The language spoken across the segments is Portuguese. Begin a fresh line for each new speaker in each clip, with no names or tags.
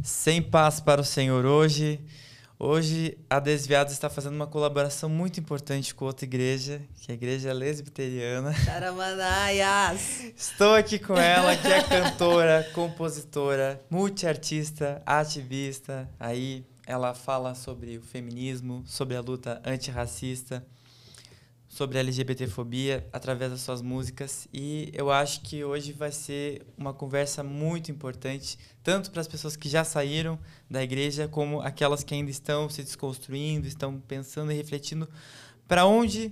Sem paz para o Senhor hoje. Hoje a Desviados está fazendo uma colaboração muito importante com outra igreja, que é a Igreja Lesbiteriana. Charamanaias! Estou aqui com ela, que é cantora, compositora, multiartista, ativista. Aí ela fala sobre o feminismo, sobre a luta antirracista sobre LGBTfobia através das suas músicas e eu acho que hoje vai ser uma conversa muito importante, tanto para as pessoas que já saíram da igreja como aquelas que ainda estão se desconstruindo, estão pensando e refletindo para onde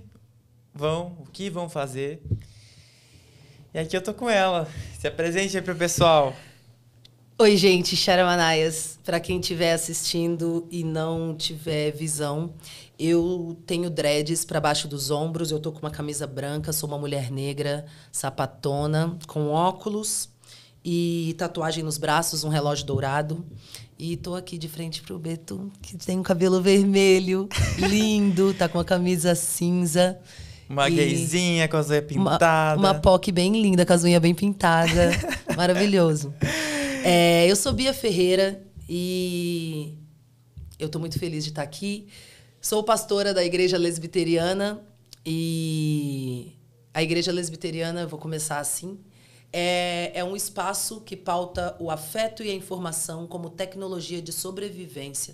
vão, o que vão fazer. E aqui eu tô com ela. Se apresente aí pro pessoal.
Oi, gente, Sharon Manaias. Para quem estiver assistindo e não tiver visão, eu tenho dreads para baixo dos ombros, eu tô com uma camisa branca, sou uma mulher negra, sapatona, com óculos e tatuagem nos braços, um relógio dourado. E tô aqui de frente pro Beto, que tem um cabelo vermelho, lindo, tá com uma camisa cinza.
Uma e gayzinha
com as unhas pintadas. Uma, uma POC bem linda, com as unhas bem pintadas. Maravilhoso. É, eu sou Bia Ferreira e eu estou muito feliz de estar aqui. Sou pastora da Igreja Lesbiteriana e a Igreja Lesbiteriana, vou começar assim, é, é um espaço que pauta o afeto e a informação como tecnologia de sobrevivência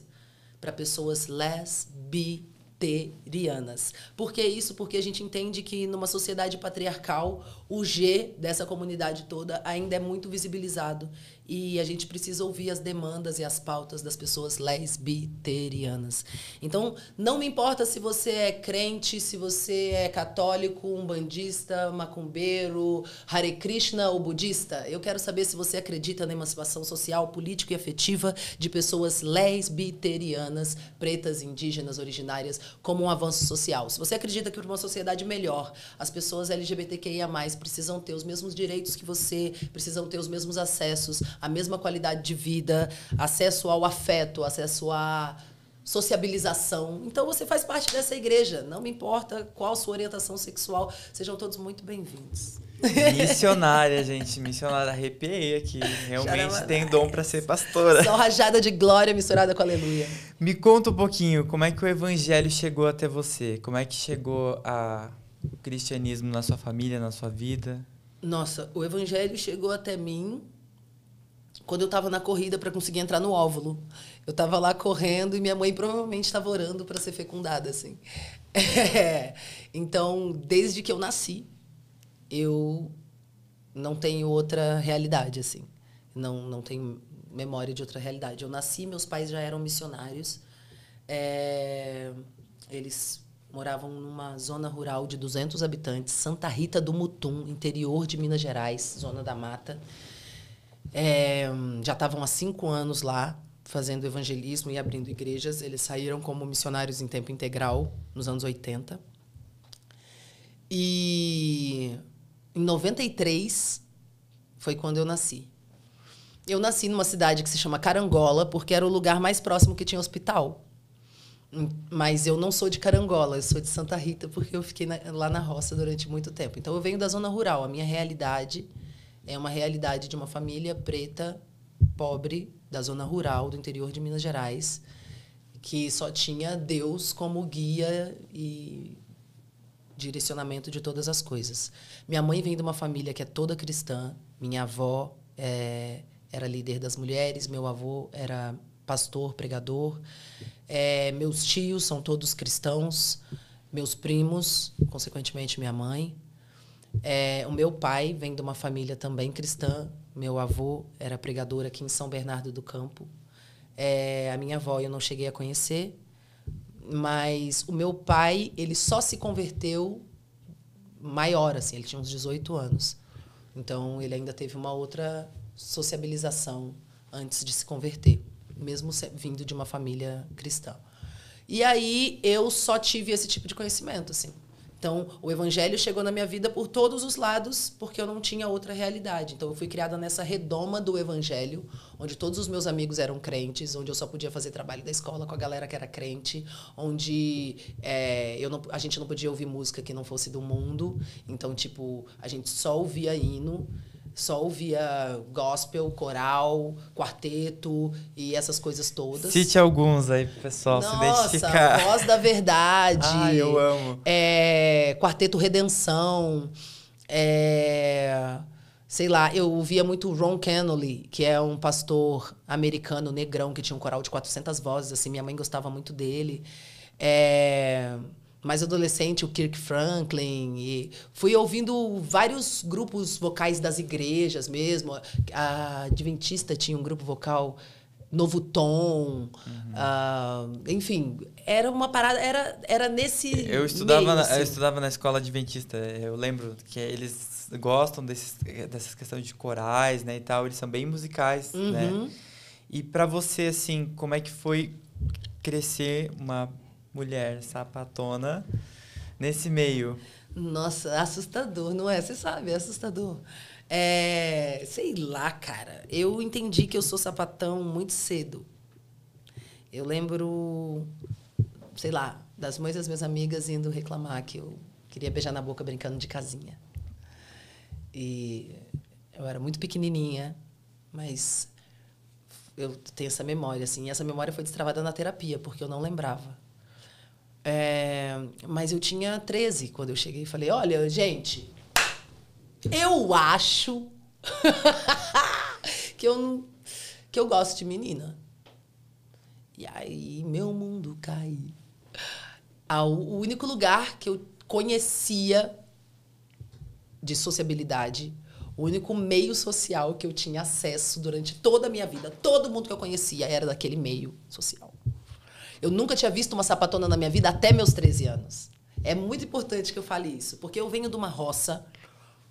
para pessoas lesbiterianas. Por que isso? Porque a gente entende que numa sociedade patriarcal, o G dessa comunidade toda ainda é muito visibilizado. E a gente precisa ouvir as demandas e as pautas das pessoas lesbiterianas. Então, não me importa se você é crente, se você é católico, umbandista, macumbeiro, Hare Krishna ou budista. Eu quero saber se você acredita na emancipação social, política e afetiva de pessoas lesbiterianas, pretas, indígenas, originárias, como um avanço social. Se você acredita que para uma sociedade melhor, as pessoas LGBTQIA+, precisam ter os mesmos direitos que você, precisam ter os mesmos acessos, a mesma qualidade de vida, acesso ao afeto, acesso à sociabilização. Então você faz parte dessa igreja, não me importa qual sua orientação sexual, sejam todos muito
bem-vindos. Missionária, gente, missionária, arrepiei aqui. Realmente tem dom para ser pastora. Só
rajada de glória misturada com aleluia.
Me conta um pouquinho, como é que o evangelho chegou até você? Como é que chegou a o cristianismo na sua família, na sua vida?
Nossa, o evangelho chegou até mim quando eu estava na corrida para conseguir entrar no óvulo. Eu estava lá correndo e minha mãe provavelmente estava orando para ser fecundada, assim. É. Então, desde que eu nasci, eu não tenho outra realidade, assim. Não, não tenho memória de outra realidade. Eu nasci, meus pais já eram missionários. É, eles moravam numa zona rural de 200 habitantes, Santa Rita do Mutum, interior de Minas Gerais, zona da mata. É, já estavam há cinco anos lá fazendo evangelismo e abrindo igrejas. Eles saíram como missionários em tempo integral nos anos 80. E em 93 foi quando eu nasci. Eu nasci numa cidade que se chama Carangola, porque era o lugar mais próximo que tinha hospital. Mas eu não sou de Carangola, eu sou de Santa Rita, porque eu fiquei na, lá na roça durante muito tempo. Então eu venho da zona rural. A minha realidade é uma realidade de uma família preta, pobre, da zona rural, do interior de Minas Gerais, que só tinha Deus como guia e direcionamento de todas as coisas. Minha mãe vem de uma família que é toda cristã, minha avó é, era líder das mulheres, meu avô era pastor, pregador. É, meus tios são todos cristãos, meus primos, consequentemente minha mãe. É, o meu pai vem de uma família também cristã. Meu avô era pregador aqui em São Bernardo do Campo. É, a minha avó eu não cheguei a conhecer, mas o meu pai ele só se converteu maior, assim, ele tinha uns 18 anos. Então ele ainda teve uma outra sociabilização antes de se converter mesmo vindo de uma família cristã. E aí eu só tive esse tipo de conhecimento, assim. Então, o evangelho chegou na minha vida por todos os lados, porque eu não tinha outra realidade. Então, eu fui criada nessa redoma do evangelho, onde todos os meus amigos eram crentes, onde eu só podia fazer trabalho da escola com a galera que era crente, onde é, eu não, a gente não podia ouvir música que não fosse do mundo. Então, tipo, a gente só ouvia hino só ouvia gospel, coral, quarteto e essas coisas todas. Cite
alguns aí pro pessoal Nossa, se identificar. Voz
da Verdade. ah, eu amo. É, quarteto Redenção. É, sei lá, eu ouvia muito Ron Kennelly, que é um pastor americano negrão que tinha um coral de 400 vozes, assim, minha mãe gostava muito dele. É, mais adolescente, o Kirk Franklin. E fui ouvindo vários grupos vocais das igrejas mesmo. A Adventista tinha um grupo vocal Novo Tom. Uhum. Uh, enfim, era uma parada, era, era nesse. Eu estudava, meio, assim. na, eu assim.
estudava na escola adventista. Eu lembro que eles gostam desses, dessas questões de corais, né? E tal. Eles são bem musicais, né. uhum. né? E para você, assim, como é que foi crescer uma mulher sapatona nesse meio?
Nossa, assustador, não é? Você sabe, é assustador. É, sei lá, cara. Eu entendi que eu sou sapatão muito cedo. Eu lembro, sei lá, das mães das minhas amigas indo reclamar que eu queria beijar na boca brincando de casinha. E eu era muito pequenininha, mas eu tenho essa memória, assim. E essa memória foi destravada na terapia, porque eu não lembrava. É, mas eu tinha 13 quando eu cheguei e falei: olha, gente, eu acho que, eu não, que eu gosto de menina. E aí meu mundo caiu. Ah, o único lugar que eu conhecia de sociabilidade, o único meio social que eu tinha acesso durante toda a minha vida, todo mundo que eu conhecia era daquele meio social. Eu nunca tinha visto uma sapatona na minha vida até meus 13 anos. É muito importante que eu fale isso, porque eu venho de uma roça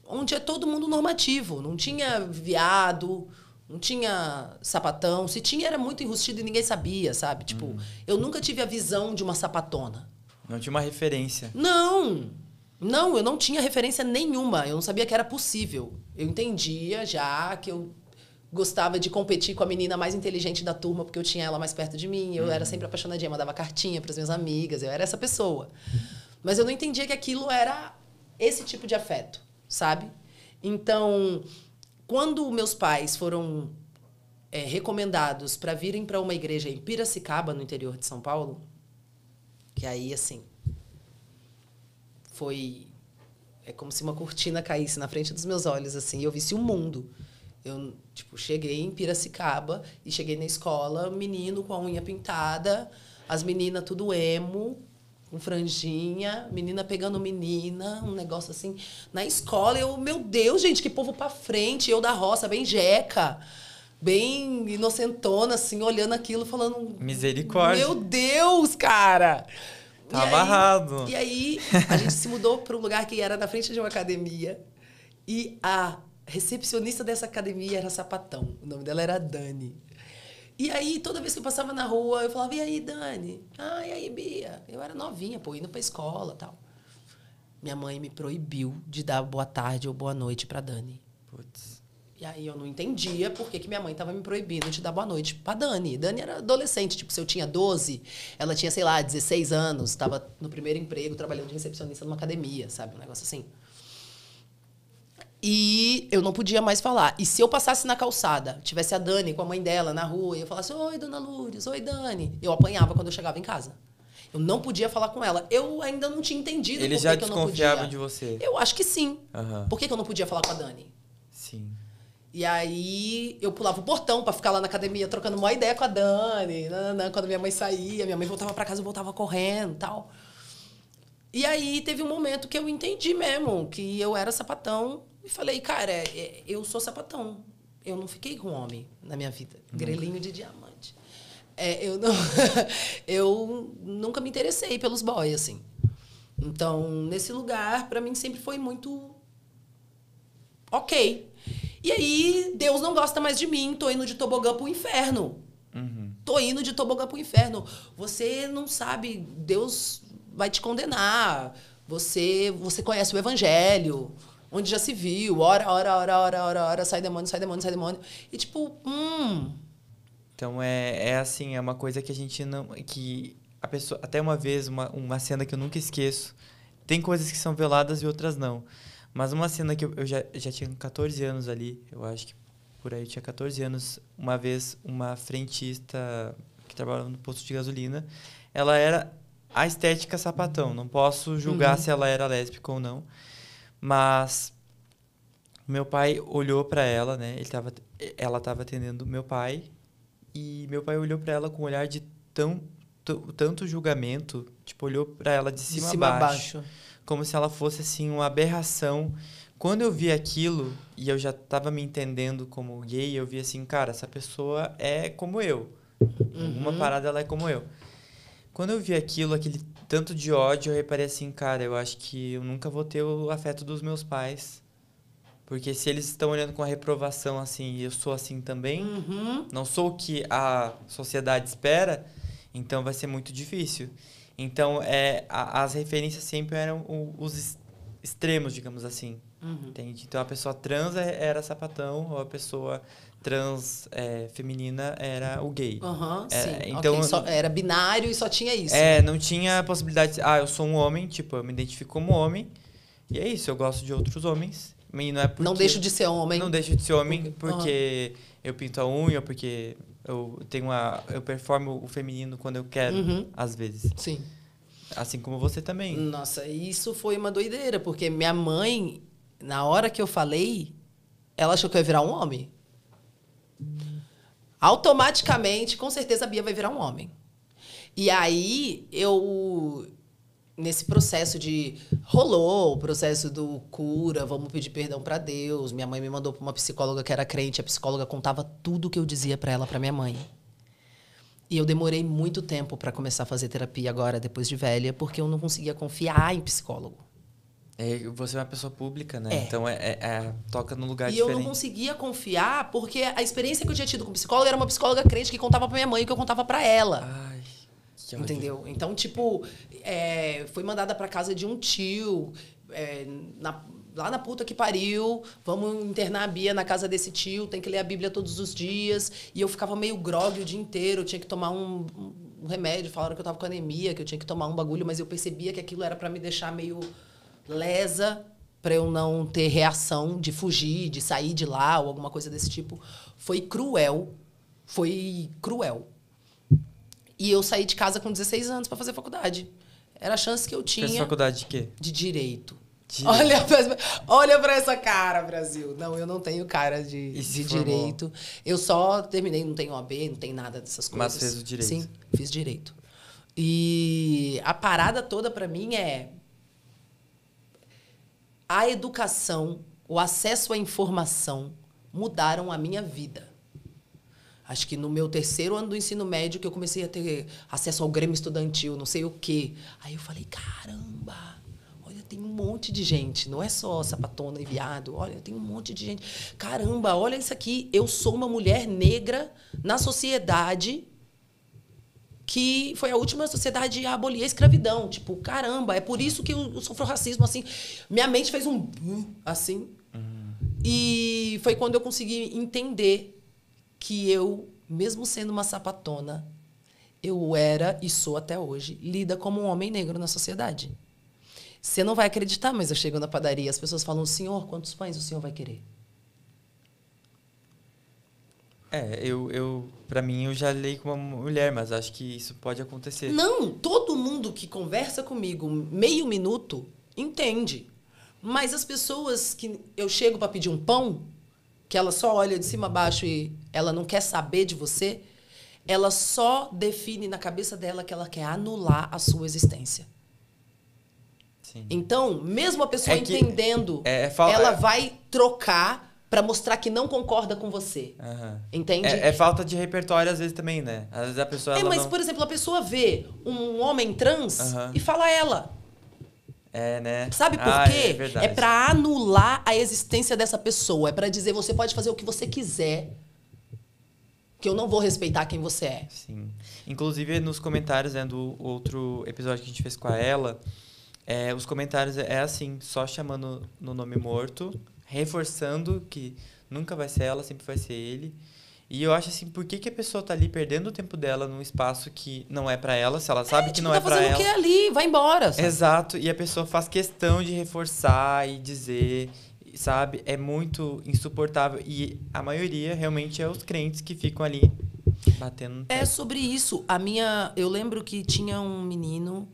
onde é todo mundo normativo. Não tinha viado, não tinha sapatão. Se tinha, era muito enrustido e ninguém sabia, sabe? Tipo, hum. eu nunca tive a visão de uma sapatona.
Não tinha uma referência.
Não! Não, eu não tinha referência nenhuma. Eu não sabia que era possível. Eu entendia já que eu gostava de competir com a menina mais inteligente da turma, porque eu tinha ela mais perto de mim. Eu uhum. era sempre apaixonadinha, mandava cartinha para as minhas amigas, eu era essa pessoa. Mas eu não entendia que aquilo era esse tipo de afeto, sabe? Então, quando meus pais foram é, recomendados para virem para uma igreja em Piracicaba, no interior de São Paulo, que aí, assim, foi. É como se uma cortina caísse na frente dos meus olhos, assim, e eu visse o mundo. Eu, tipo, cheguei em Piracicaba e cheguei na escola, menino com a unha pintada, as meninas tudo emo, com franjinha, menina pegando menina, um negócio assim. Na escola, eu, meu Deus, gente, que povo pra frente, eu da roça, bem jeca bem inocentona, assim, olhando aquilo, falando.
Misericórdia. Meu
Deus, cara!
Tá e Aí, e aí, a gente
se mudou para um lugar que era na frente de uma academia. E a recepcionista dessa academia era sapatão. O nome dela era Dani. E aí, toda vez que eu passava na rua, eu falava, e aí, Dani? Ah, e aí, Bia? Eu era novinha, pô, indo pra escola tal. Minha mãe me proibiu de dar boa tarde ou boa noite pra Dani. Putz. E aí eu não entendia por que, que minha mãe tava me proibindo de dar boa noite pra Dani. Dani era adolescente, tipo, se eu tinha 12, ela tinha, sei lá, 16 anos, tava no primeiro emprego, trabalhando de recepcionista numa academia, sabe? Um negócio assim. E eu não podia mais falar. E se eu passasse na calçada, tivesse a Dani com a mãe dela na rua, e eu falasse, oi, dona Lourdes, oi, Dani, eu apanhava quando eu chegava em casa. Eu não podia falar com ela. Eu ainda não tinha entendido eles por já que eu não podia. desconfiavam de
você. Eu
acho que sim. Por que, que eu não podia falar com a Dani? Sim. E aí eu pulava o portão pra ficar lá na academia trocando uma ideia com a Dani. nananã, né, né, né, Quando minha mãe saía, minha mãe voltava pra casa, eu voltava correndo e tal. E aí teve um momento que eu entendi mesmo que eu era sapatão e falei, cara, é, é, eu sou sapatão. Eu não fiquei com homem na minha vida. Nunca. Uhum. Grelinho de diamante. É, eu, não, eu nunca me interessei pelos boys, assim. Então, nesse lugar, para mim sempre foi muito ok. E aí, Deus não gosta mais de mim, tô indo de tobogã pro inferno. Uhum. Tô indo de tobogã pro inferno. Você não sabe, Deus vai te condenar. Você, você conhece o evangelho. Onde já se viu, hora, hora, hora, hora, hora, hora, sai demônio, sai demônio, sai demônio. E tipo, hum.
Então é, é assim, é uma coisa que a gente não. que a pessoa. Até uma vez, uma, uma cena que eu nunca esqueço. Tem coisas que são veladas e outras não. Mas uma cena que eu, eu já, já tinha 14 anos ali, eu acho que por aí eu tinha 14 anos. Uma vez, uma frentista que trabalhava no posto de gasolina, ela era a estética sapatão. Não posso julgar uhum. se ela era lésbica ou não. Mas meu pai olhou para ela, né? Ele tava, ela estava atendendo meu pai e meu pai olhou para ela com um olhar de tão tanto julgamento, tipo olhou para ela de cima, de cima a baixo, como se ela fosse assim uma aberração. Quando eu vi aquilo e eu já estava me entendendo como gay, eu vi assim, cara, essa pessoa é como eu. Uhum. Uma parada ela é como eu. Quando eu vi aquilo, aquele tanto de ódio, eu reparei assim, cara, eu acho que eu nunca vou ter o afeto dos meus pais. Porque se eles estão olhando com a reprovação assim, eu sou assim também, uhum. não sou o que a sociedade espera, então vai ser muito difícil. Então, é, a, as referências sempre eram o, os extremos, digamos assim. Uhum. Entende? Então, a pessoa trans era sapatão, ou a pessoa trans é, feminina era o gay. Uhum, é, então okay. só,
era binário e só tinha isso. É,
não tinha possibilidade. Ah, eu sou um homem, tipo, eu me identifico como homem. E é isso, eu gosto de outros homens. E não, é porque, não deixo de ser homem. Não deixo de ser homem porque uhum. eu pinto a unha, porque eu tenho a, eu performo o feminino quando eu quero, uhum. às vezes. Sim. Assim como você também.
Nossa, isso foi uma doideira, porque minha mãe, na hora que eu falei, ela achou que eu ia virar um homem. Automaticamente, com certeza, a Bia vai virar um homem. E aí, eu. Nesse processo de. Rolou o processo do cura, vamos pedir perdão para Deus. Minha mãe me mandou pra uma psicóloga que era crente. A psicóloga contava tudo que eu dizia para ela, para minha mãe. E eu demorei muito tempo para começar a fazer terapia agora, depois de velha, porque eu não conseguia confiar em psicólogo.
É, você é uma pessoa pública, né? É. Então é, é, é toca num lugar e diferente. E eu não
conseguia confiar porque a experiência que eu tinha tido com psicóloga era uma psicóloga crente que contava pra minha mãe o que eu contava para ela. Ai, Entendeu? Então, tipo, é, foi mandada para casa de um tio, é, na, lá na puta que pariu, vamos internar a Bia na casa desse tio, tem que ler a Bíblia todos os dias. E eu ficava meio grogue o dia inteiro, tinha que tomar um, um remédio, falaram que eu tava com anemia, que eu tinha que tomar um bagulho, mas eu percebia que aquilo era para me deixar meio lesa para eu não ter reação de fugir, de sair de lá ou alguma coisa desse tipo. Foi cruel. Foi cruel. E eu saí de casa com 16 anos para fazer faculdade. Era a chance que eu tinha. Fez faculdade de
quê? De direito. Olha,
pra, olha essa cara, Brasil. Não, eu não tenho cara de, de direito. Eu só terminei, não tenho OAB, não tem nada dessas coisas. Mas fez o direito. Sim, fiz direito. E a parada toda para mim é a educação, o acesso à informação mudaram a minha vida. Acho que no meu terceiro ano do ensino médio que eu comecei a ter acesso ao Grêmio Estudantil, não sei o quê. Aí eu falei, caramba, olha, tem um monte de gente. Não é só sapatona e viado. Olha, tem um monte de gente. Caramba, olha isso aqui. Eu sou uma mulher negra na sociedade que foi a última sociedade a abolir a escravidão. Tipo, caramba, é por isso que eu, eu sofro racismo, assim. Minha mente fez um... assim. Uhum. E foi quando eu consegui entender que eu, mesmo sendo uma sapatona, eu era e sou até hoje, lida como um homem negro na sociedade. Você não vai acreditar, mas eu chego na padaria, as pessoas falam, senhor, quantos pães o senhor vai querer?
É, eu, eu para mim eu já leio com uma mulher, mas acho que isso pode acontecer. Não,
todo mundo que conversa comigo meio minuto entende. Mas as pessoas que eu chego para pedir um pão, que ela só olha de cima a baixo e ela não quer saber de você, ela só define na cabeça dela que ela quer anular a sua existência. Sim. Então, mesmo a pessoa é que, entendendo, é, é, ela é- vai trocar para mostrar que não concorda com você.
Uhum. Entende? É, é, falta de repertório às vezes também, né? Às vezes a pessoa. É, mas não... por
exemplo, a pessoa vê um homem trans uhum. e fala ela.
É, né? Sabe por ah, quê? É, verdade. é para
anular a existência dessa pessoa. É para dizer você pode fazer o que você quiser. Que eu não vou respeitar quem você é.
Sim. Inclusive, nos comentários né, do outro episódio que a gente fez com a ela, é, os comentários é, é assim, só chamando no nome morto reforçando que nunca vai ser ela, sempre vai ser ele. E eu acho assim, por que, que a pessoa tá ali perdendo o tempo dela num espaço que não é para ela, se ela é, sabe é, que não é tá é para ela. o que ali, vai embora. Sabe? Exato, e a pessoa faz questão de reforçar e dizer, sabe? É muito insuportável e a maioria realmente é os crentes que ficam ali batendo.
É sobre isso. A minha, eu lembro que tinha um menino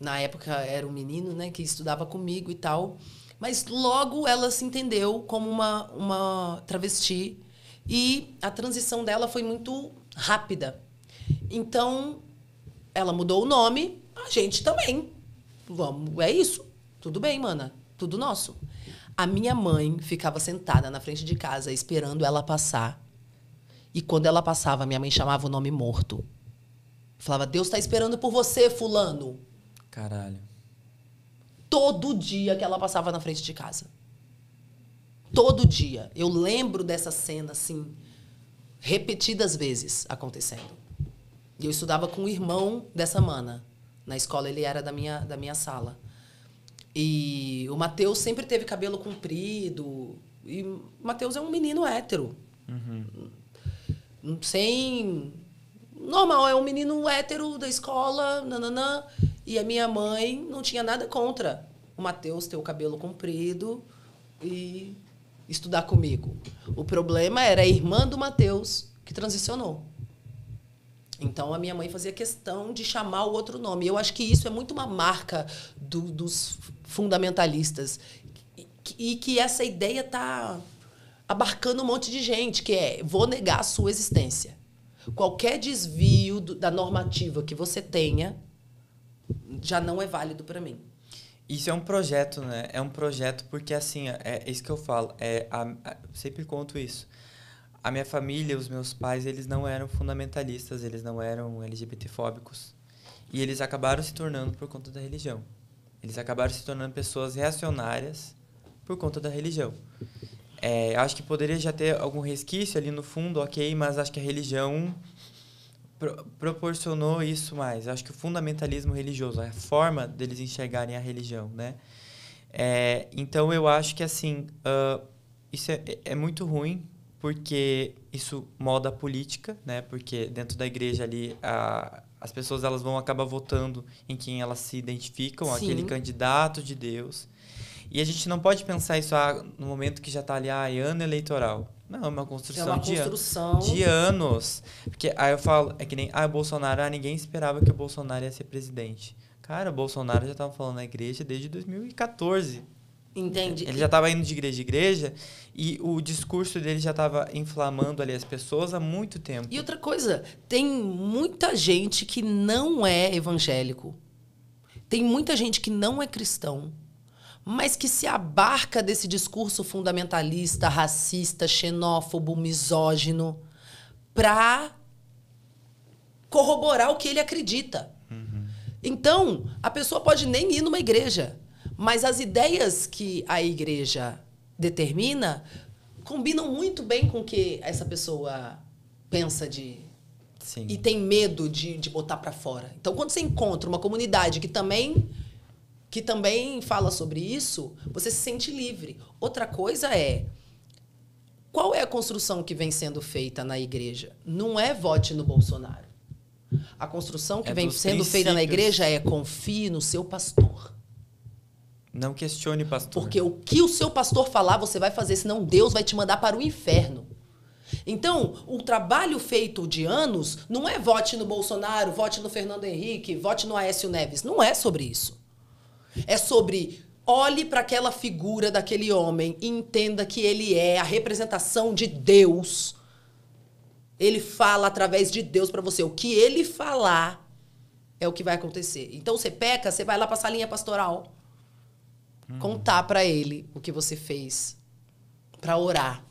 na época era um menino, né, que estudava comigo e tal. Mas logo ela se entendeu como uma, uma travesti e a transição dela foi muito rápida. Então, ela mudou o nome, a gente também. Vamos, é isso. Tudo bem, mana. Tudo nosso. A minha mãe ficava sentada na frente de casa esperando ela passar. E quando ela passava, minha mãe chamava o nome morto. Falava, Deus está esperando por você, fulano. Caralho todo dia que ela passava na frente de casa. Todo dia. Eu lembro dessa cena, assim, repetidas vezes acontecendo. E eu estudava com o irmão dessa mana. Na escola ele era da minha, da minha sala. E o Matheus sempre teve cabelo comprido. E o Matheus é um menino hétero.
Uhum.
Sem. Normal, é um menino hétero da escola, nananã. E a minha mãe não tinha nada contra o Matheus ter o cabelo comprido e estudar comigo. O problema era a irmã do Matheus que transicionou. Então a minha mãe fazia questão de chamar o outro nome. Eu acho que isso é muito uma marca do, dos fundamentalistas e que essa ideia está abarcando um monte de gente, que é vou negar a sua existência.
Qualquer desvio do, da normativa que você tenha já não é válido para mim. Isso é um projeto, né? É um projeto porque, assim, é, é, isso que eu falo. É, a, a, sempre conto isso. A minha família, os meus pais, eles não eram fundamentalistas, eles não eram LGBTfóbicos. E eles acabaram se tornando por conta da religião. Eles acabaram se tornando pessoas reacionárias por conta da religião. É, acho que poderia já ter algum resquício ali no fundo, ok, mas acho que a religião pro, proporcionou isso mais. Acho que o fundamentalismo religioso, a forma deles enxergarem a religião, né? É, então eu acho que assim uh, isso é, é, muito ruim porque isso molda a política, né? Porque dentro da igreja ali a, as pessoas elas vão acabar votando em quem elas se identificam, Sim. aquele candidato de Deus. E a gente não pode pensar isso ah, no momento que já está ali a ah, é ano eleitoral. Não, é uma construção, é uma construção. De, de, anos. Porque aí eu falo, é que nem, ah, Bolsonaro, ah, ninguém esperava que o Bolsonaro ia ser presidente. Cara, o Bolsonaro já estava falando na igreja desde 2014. Entendi. Ele já estava indo de igreja em igreja e o discurso dele já estava inflamando ali as pessoas há muito tempo. E
outra coisa, tem muita gente que não é evangélico. Tem muita gente que não é cristão mas que se abarca desse discurso fundamentalista, racista, xenófobo, misógino, para corroborar o que ele acredita. Uhum. Então, a pessoa pode nem ir numa igreja, mas as ideias que a igreja determina combinam muito bem com o que essa pessoa pensa de Sim. e tem medo de, de botar para fora. Então, quando você encontra uma comunidade que também que também fala sobre isso, você se sente livre. Outra coisa é qual é a construção que vem sendo feita na igreja? Não é vote no Bolsonaro. A construção que é vem sendo princípios. feita na igreja é confie no seu pastor.
Não questione pastor. Porque o
que o seu pastor falar, você vai fazer, senão Deus vai te mandar para o inferno. Então, o trabalho feito de anos não é vote no Bolsonaro, vote no Fernando Henrique, vote no Aécio Neves. Não é sobre isso. É sobre olhe para aquela figura daquele homem e entenda que ele é a representação de Deus. Ele fala através de Deus para você. O que ele falar é o que vai acontecer. Então você peca, você vai lá para a salinha pastoral. Hum. Contar para ele o que você fez. Para orar.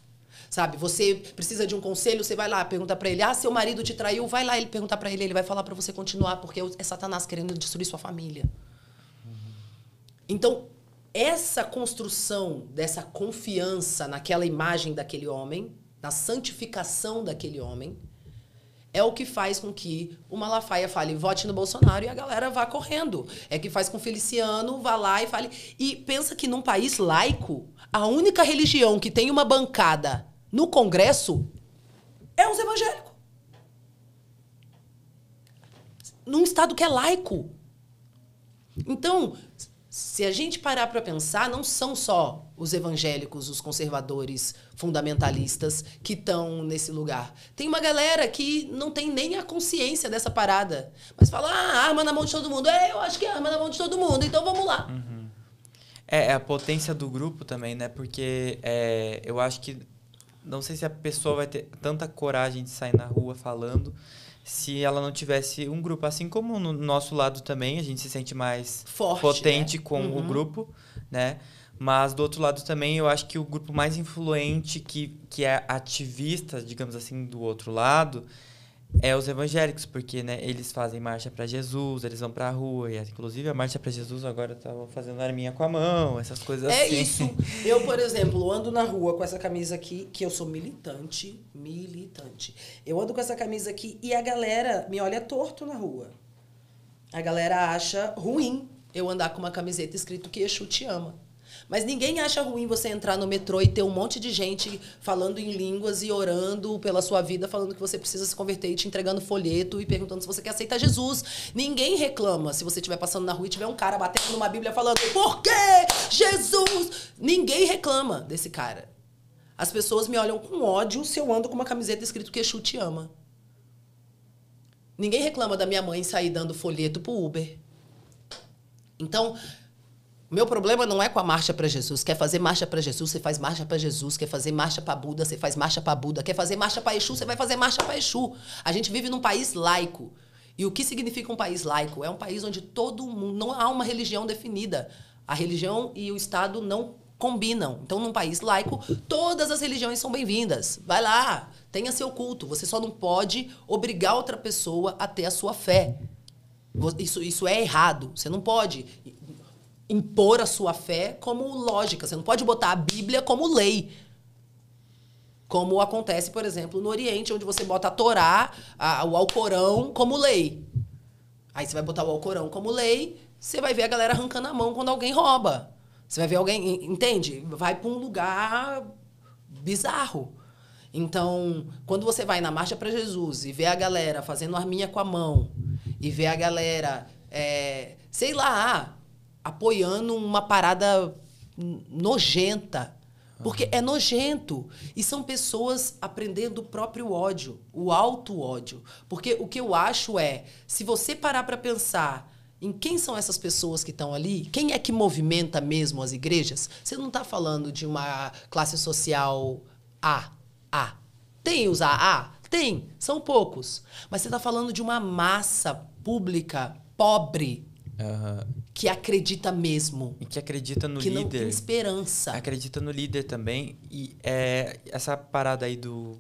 Sabe? Você precisa de um conselho, você vai lá pergunta para ele: "Ah, seu marido te traiu". Vai lá ele perguntar para ele, ele vai falar para você continuar porque é Satanás querendo destruir sua família. Então, essa construção dessa confiança naquela imagem daquele homem, na santificação daquele homem, é o que faz com que o Malafaia fale vote no Bolsonaro e a galera vá correndo. É que faz com que o Feliciano vá lá e fale. E pensa que num país laico, a única religião que tem uma bancada no Congresso é os evangélicos. Num Estado que é laico. Então, se a gente parar para pensar, não são só os evangélicos, os conservadores, fundamentalistas que estão nesse lugar. Tem uma galera que não tem nem a consciência dessa parada, mas fala: ah, arma na mão de todo mundo. É, eu acho que é arma na mão de todo mundo, então vamos lá. Uhum.
É, é, a potência do grupo também, né? Porque é, eu acho que. Não sei se a pessoa vai ter tanta coragem de sair na rua falando, se ela não tivesse um grupo. Assim como no nosso lado também, a gente se sente mais Forte, potente né? com uhum. o grupo, né? Mas do outro lado também, eu acho que o grupo mais influente, que, que é ativista, digamos assim, do outro lado, é os evangélicos, porque né, eles fazem marcha para Jesus, eles vão para a rua, e inclusive a marcha para Jesus agora estavam tá fazendo arminha com a mão, essas coisas é assim. É isso. Eu, por exemplo,
ando na rua com essa camisa aqui, que eu sou militante, militante. Eu ando com essa camisa aqui e a galera me olha torto na rua. A galera acha ruim eu andar com uma camiseta escrito que Exu te ama. Mas ninguém acha ruim você entrar no metrô e ter um monte de gente falando em línguas e orando pela sua vida, falando que você precisa se converter e te entregando folheto e perguntando se você quer aceitar Jesus. Ninguém reclama se você estiver passando na rua e tiver um cara batendo numa Bíblia falando, por quê? Jesus! Ninguém reclama desse cara. As pessoas me olham com ódio se eu ando com uma camiseta escrito Queixu te ama. Ninguém reclama da minha mãe sair dando folheto pro Uber. Então, meu problema não é com a marcha para Jesus. Quer fazer marcha para Jesus, você faz marcha para Jesus. Quer fazer marcha para Buda, você faz marcha para Buda. Quer fazer marcha para Exu, você vai fazer marcha para Exu. A gente vive num país laico. E o que significa um país laico? É um país onde todo mundo não há uma religião definida. A religião e o Estado não combinam. Então, num país laico, todas as religiões são bem-vindas. Vai lá, tenha seu culto. Você só não pode obrigar outra pessoa a ter a sua fé. Isso, isso é errado. Você não pode impor a sua fé como lógica. Você não pode botar a Bíblia como lei. Como acontece, por exemplo, no Oriente, onde você bota a Torá, a, o Alcorão, como lei. Aí você vai botar o Alcorão como lei, você vai ver a galera arrancando a mão quando alguém rouba. Você vai ver alguém, entende? Vai para um lugar bizarro. Então, quando você vai na marcha para Jesus e vê a galera fazendo arminha com a mão, e vê a galera, é, sei lá, apoiando uma parada nojenta. Porque é nojento. E são pessoas aprendendo o próprio ódio, o auto-ódio. Porque o que eu acho é, se você parar para pensar em quem são essas pessoas que estão ali, quem é que movimenta mesmo as igrejas, você não está falando de uma classe social A. A. Tem os AA? Tem, são poucos. Mas você está falando de uma massa pública pobre.
Uhum
que acredita mesmo.
E que acredita no que líder. Que tem esperança. Acredita no líder também. E é essa parada aí do,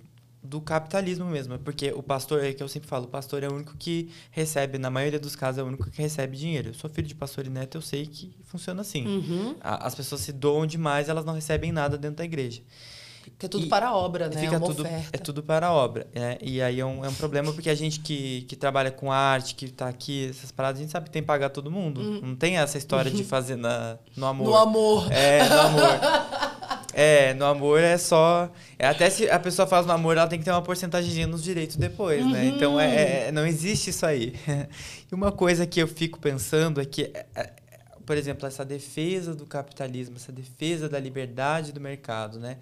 do capitalismo mesmo. Porque o pastor, é que eu sempre falo, o pastor é o único que recebe, na maioria dos casos, é o único que recebe dinheiro. Eu sou filho de pastor e neto, eu sei que funciona assim. Uhum. as pessoas se doam demais, elas não recebem nada dentro da igreja. Porque é tudo e para a obra, né? Fica é tudo, é oferta. É tudo para a obra. Né? E aí é um, é um problema porque a gente que, que trabalha com arte, que está aqui, essas paradas, a gente sabe que tem que pagar todo mundo. Hum. Não tem essa história de uhum. fazer na, no amor. No amor. É, no amor. É, no amor é só. É, até se a pessoa faz no amor, ela tem que ter uma porcentagem nos direitos depois, né? uhum. né? Então é, é, é, não existe isso aí. e uma coisa que eu fico pensando é que, é, por exemplo, essa defesa do capitalismo, essa defesa da liberdade do mercado, né?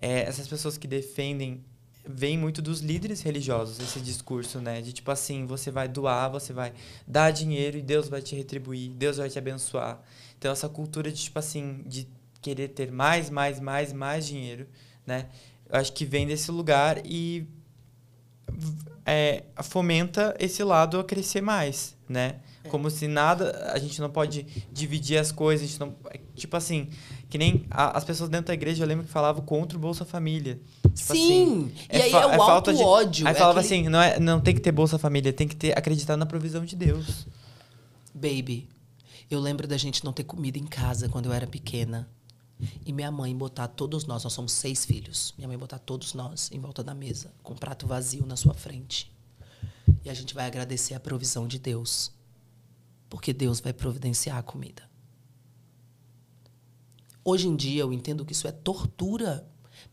é, essas pessoas que defendem vem muito dos líderes religiosos esse discurso, né? De tipo assim, você vai doar, você vai dar dinheiro e Deus vai te retribuir, Deus vai te abençoar. Então essa cultura de tipo assim, de querer ter mais, mais, mais, mais dinheiro, né? Eu acho que vem desse lugar e é, fomenta esse lado a crescer mais, né? É. Como se nada, a gente não pode dividir as coisas, não, é, tipo assim, que nem a, as pessoas dentro da igreja, eu lembro que falavam contra o Bolsa Família. Tipo Sim! Assim, e é aí é o é falta de, ódio. Aí é falava aquele... assim, não, é, não tem que ter Bolsa Família, tem que ter acreditar na provisão de Deus. Baby,
eu lembro da gente não ter comida em casa quando eu era pequena. E minha mãe botar todos nós, nós somos seis filhos, minha mãe botar todos nós em volta da mesa, com um prato vazio na sua frente. E a gente vai agradecer a provisão de Deus. Porque Deus vai providenciar a comida. Hoje em dia eu entendo que isso é tortura.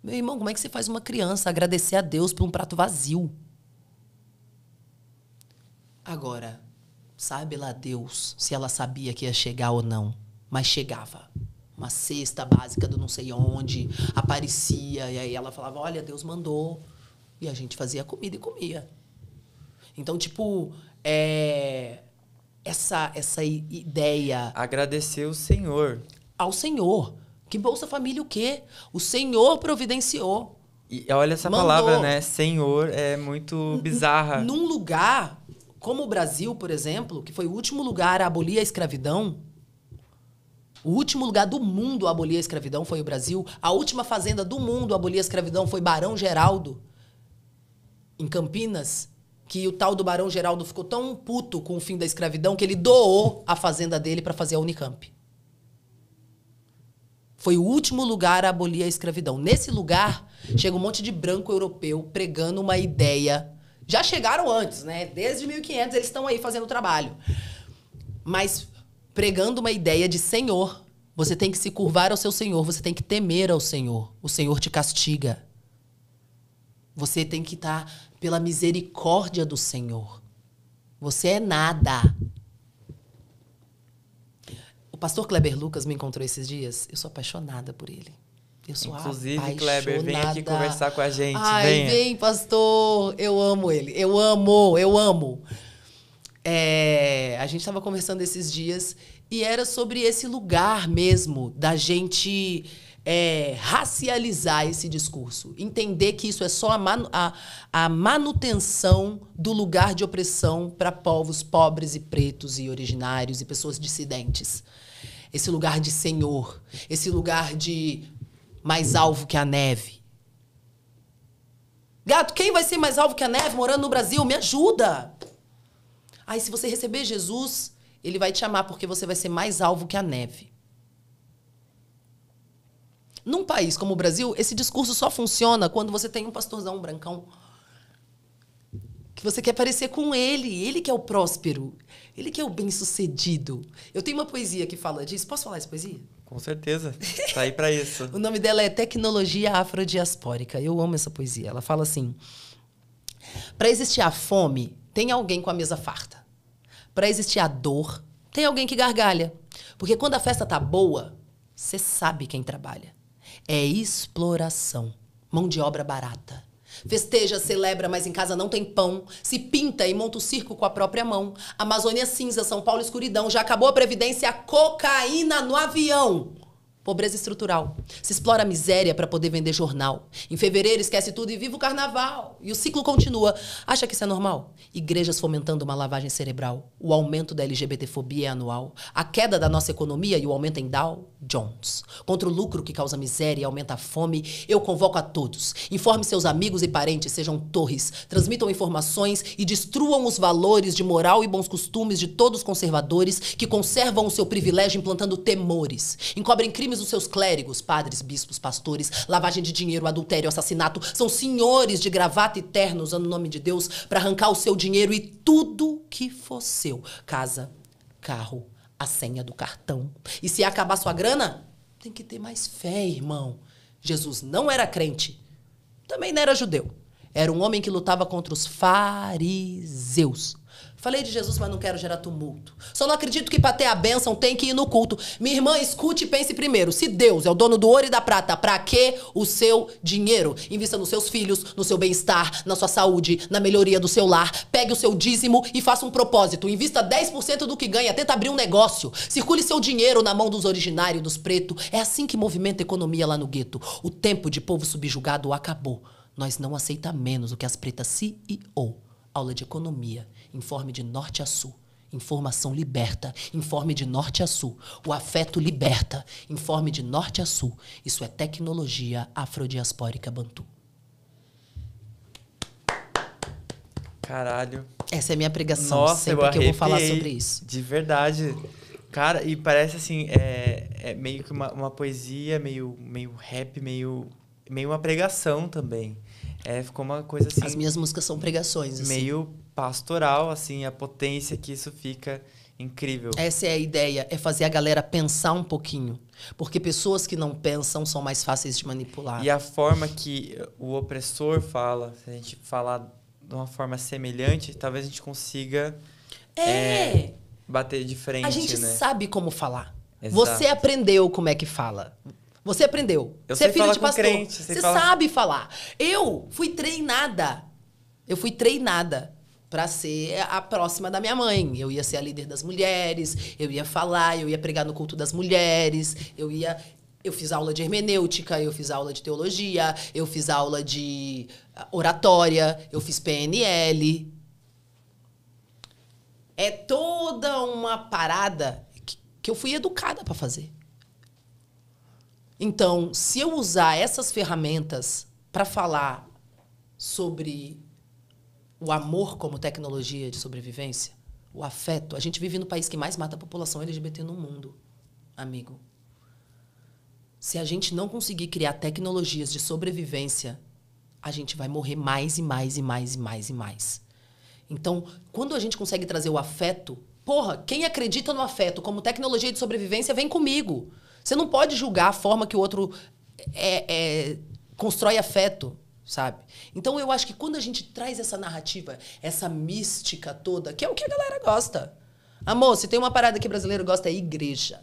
Meu irmão, como é que você faz uma criança agradecer a Deus por um prato vazio? Agora, sabe lá Deus se ela sabia que ia chegar ou não, mas chegava. Uma cesta básica do não sei onde aparecia, e aí ela falava: Olha, Deus mandou. E a gente fazia comida e comia. Então, tipo, é, essa, essa ideia.
Agradecer o Senhor
ao Senhor. Que Bolsa Família o quê? O Senhor providenciou.
E olha essa Mandou. palavra, né? Senhor é muito bizarra. N
num lugar como o Brasil, por exemplo, que foi o último lugar a abolir a escravidão, o último lugar do mundo a abolir a escravidão foi o Brasil. A última fazenda do mundo a abolir a escravidão foi Barão Geraldo, em Campinas. Que o tal do Barão Geraldo ficou tão puto com o fim da escravidão que ele doou a fazenda dele para fazer a Unicamp. Foi o último lugar a abolir a escravidão. Nesse lugar, chega um monte de branco europeu pregando uma ideia. Já chegaram antes, né? Desde 1500 eles estão aí fazendo o trabalho. Mas pregando uma ideia de Senhor. Você tem que se curvar ao seu Senhor, você tem que temer ao Senhor. O Senhor te castiga. Você tem que estar tá pela misericórdia do Senhor. Você é nada pastor Kleber Lucas me encontrou esses dias. Eu sou apaixonada por ele. Eu sou Inclusive, apaixonada. Kleber, vem aqui conversar com a gente. Ai, Venha. vem, pastor. Eu amo ele. Eu amo, eu amo. É, a gente estava conversando esses dias e era sobre esse lugar mesmo da gente é, racializar esse discurso. Entender que isso é só a, manu a, a manutenção do lugar de opressão para povos pobres e pretos e originários e pessoas dissidentes esse lugar de senhor, esse lugar de mais alvo que a neve. Gato, quem vai ser mais alvo que a neve morando no Brasil? Me ajuda! Aí, se você receber Jesus, ele vai te amar porque você vai ser mais alvo que a neve. Num país como o Brasil, esse discurso só funciona quando você tem um pastorzão brancão que você quer parecer com ele, ele que é o próspero, ele que é o bem-sucedido. Eu tenho uma poesia que fala disso. Posso falar essa poesia?
Com certeza. Tá aí para isso.
o nome dela é Tecnologia Afrodiaspórica. Eu amo essa poesia. Ela fala assim: Para existir a fome, tem alguém com a mesa farta. Para existir a dor, tem alguém que gargalha. Porque quando a festa tá boa, você sabe quem trabalha. É exploração, mão de obra barata. Festeja, celebra, mas em casa não tem pão. Se pinta e monta o circo com a própria mão. Amazônia cinza, São Paulo escuridão. Já acabou a previdência, a cocaína no avião. Pobreza estrutural. Se explora a miséria para poder vender jornal. Em fevereiro esquece tudo e vive o carnaval. E o ciclo continua. Acha que isso é normal? Igrejas fomentando uma lavagem cerebral. O aumento da LGBTfobia é anual. A queda da nossa economia e o aumento em Dow Jones. Contra o lucro que causa miséria e aumenta a fome, eu convoco a todos. Informe seus amigos e parentes, sejam torres. Transmitam informações e destruam os valores de moral e bons costumes de todos os conservadores que conservam o seu privilégio implantando temores. Encobrem crimes crimes dos seus clérigos, padres, bispos, pastores, lavagem de dinheiro, adultério, assassinato. São senhores de gravata e terno usando o nome de Deus para arrancar o seu dinheiro e tudo que for seu. Casa, carro, a senha do cartão. E se acabar sua grana, tem que ter mais fé, irmão. Jesus não era crente, também não era judeu. Era um homem que lutava contra os fariseus. Falei de Jesus, mas não quero gerar tumulto. Só não acredito que para ter a bênção tem que ir no culto. Minha irmã, escute e pense primeiro. Se Deus é o dono do ouro e da prata, para que o seu dinheiro? Invista nos seus filhos, no seu bem-estar, na sua saúde, na melhoria do seu lar. Pegue o seu dízimo e faça um propósito. Invista 10% do que ganha, tenta abrir um negócio. Circule seu dinheiro na mão dos originários, dos pretos. É assim que movimenta a economia lá no gueto. O tempo de povo subjugado acabou. Nós não aceitamos menos do que as pretas CEO, aula de economia Informe de norte a sul. Informação liberta. Informe de norte a sul. O afeto liberta. Informe de norte a sul. Isso é tecnologia afrodiaspórica bantu.
Caralho. Essa é minha pregação. Nossa, sempre eu que eu vou falar sobre isso. De verdade. Cara, e parece assim, é, é meio que uma, uma, poesia, meio, meio rap, meio, meio uma pregação também. É, ficou uma coisa assim. As minhas músicas são pregações, assim. Meio pastoral, assim, a potência que isso fica incrível. Essa
é a ideia, é fazer a galera pensar um pouquinho, porque pessoas que não pensam são mais fáceis de manipular.
E a forma que o opressor fala, se a gente falar de uma forma semelhante, talvez a gente consiga é. é bater de frente. A gente né? sabe
como falar. Exato. Você aprendeu como é que fala. Você aprendeu. Eu você é filho de pastor. Crente, você fala... sabe falar. Eu fui treinada. Eu fui treinada para ser a próxima da minha mãe. Eu ia ser a líder das mulheres, eu ia falar, eu ia pregar no culto das mulheres, eu ia eu fiz aula de hermenêutica, eu fiz aula de teologia, eu fiz aula de ah, oratória, eu fiz PNL. É toda uma parada que, que eu fui educada para fazer. Então, se eu usar essas ferramentas para falar sobre o amor como tecnologia de sobrevivência, o afeto. A gente vive no país que mais mata a população LGBT no mundo, amigo. Se a gente não conseguir criar tecnologias de sobrevivência, a gente vai morrer mais e mais e mais e mais e mais. Então, quando a gente consegue trazer o afeto, porra, quem acredita no afeto como tecnologia de sobrevivência, vem comigo. Você não pode julgar a forma que o outro é, é, constrói afeto sabe? Então eu acho que quando a gente traz essa narrativa, essa mística toda, que é o que a galera gosta. Amor, se tem uma parada que brasileiro gosta é igreja.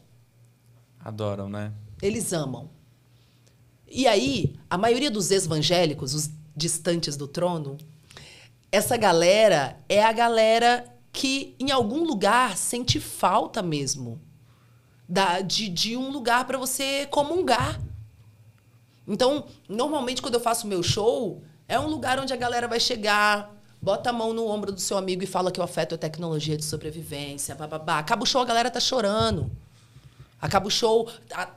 Adoram, né?
Eles amam. E aí, a maioria dos evangélicos, os distantes do trono, essa galera é a galera que em algum lugar sente falta mesmo da, de, de um lugar para você comungar então, normalmente quando eu faço meu show, é um lugar onde a galera vai chegar, bota a mão no ombro do seu amigo e fala que eu afeto a tecnologia de sobrevivência, bababá. Acaba o show, a galera tá chorando. Acaba o show,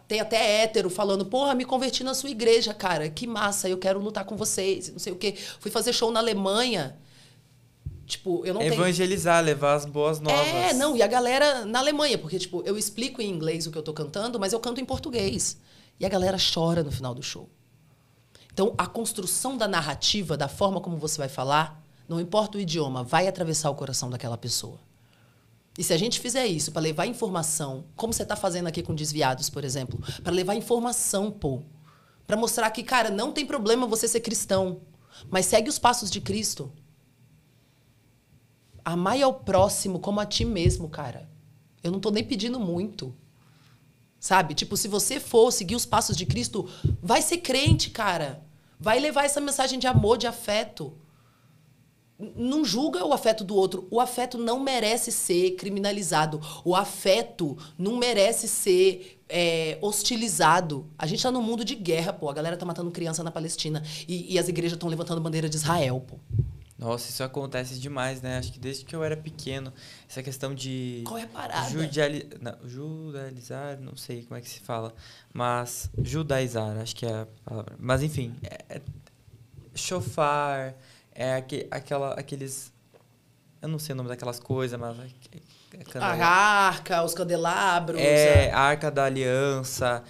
tem até hétero falando, porra, me converti na sua igreja, cara, que massa, eu quero lutar com vocês, não sei o quê. Fui fazer show na Alemanha. Tipo, eu não Evangelizar,
tenho... levar as boas novas. É, não,
e a galera na Alemanha, porque, tipo, eu explico em inglês o que eu tô cantando, mas eu canto em português. E a galera chora no final do show. Então, a construção da narrativa, da forma como você vai falar, não importa o idioma, vai atravessar o coração daquela pessoa. E se a gente fizer isso para levar informação, como você está fazendo aqui com desviados, por exemplo, para levar informação, pô, para mostrar que, cara, não tem problema você ser cristão, mas segue os passos de Cristo. Amai ao próximo como a ti mesmo, cara. Eu não estou nem pedindo muito. Sabe? Tipo, se você for seguir os passos de Cristo, vai ser crente, cara. Vai levar essa mensagem de amor, de afeto. Não julga o afeto do outro. O afeto não merece ser criminalizado. O afeto não merece ser é, hostilizado. A gente tá num mundo de guerra, pô. A galera tá matando criança na Palestina. E, e as igrejas estão levantando bandeira de Israel, pô.
Nossa, isso acontece demais, né? Acho que desde que eu era pequeno, essa questão de. Qual é a parada? Judiali... Não, judaizar, não sei como é que se fala. Mas. Judaizar, acho que é a palavra. Mas, enfim. É, é chofar, é aqu... aquela, aqueles. Eu não sei o nome daquelas coisas, mas. É, é a
arca, os candelabros. É, é.
a arca da aliança.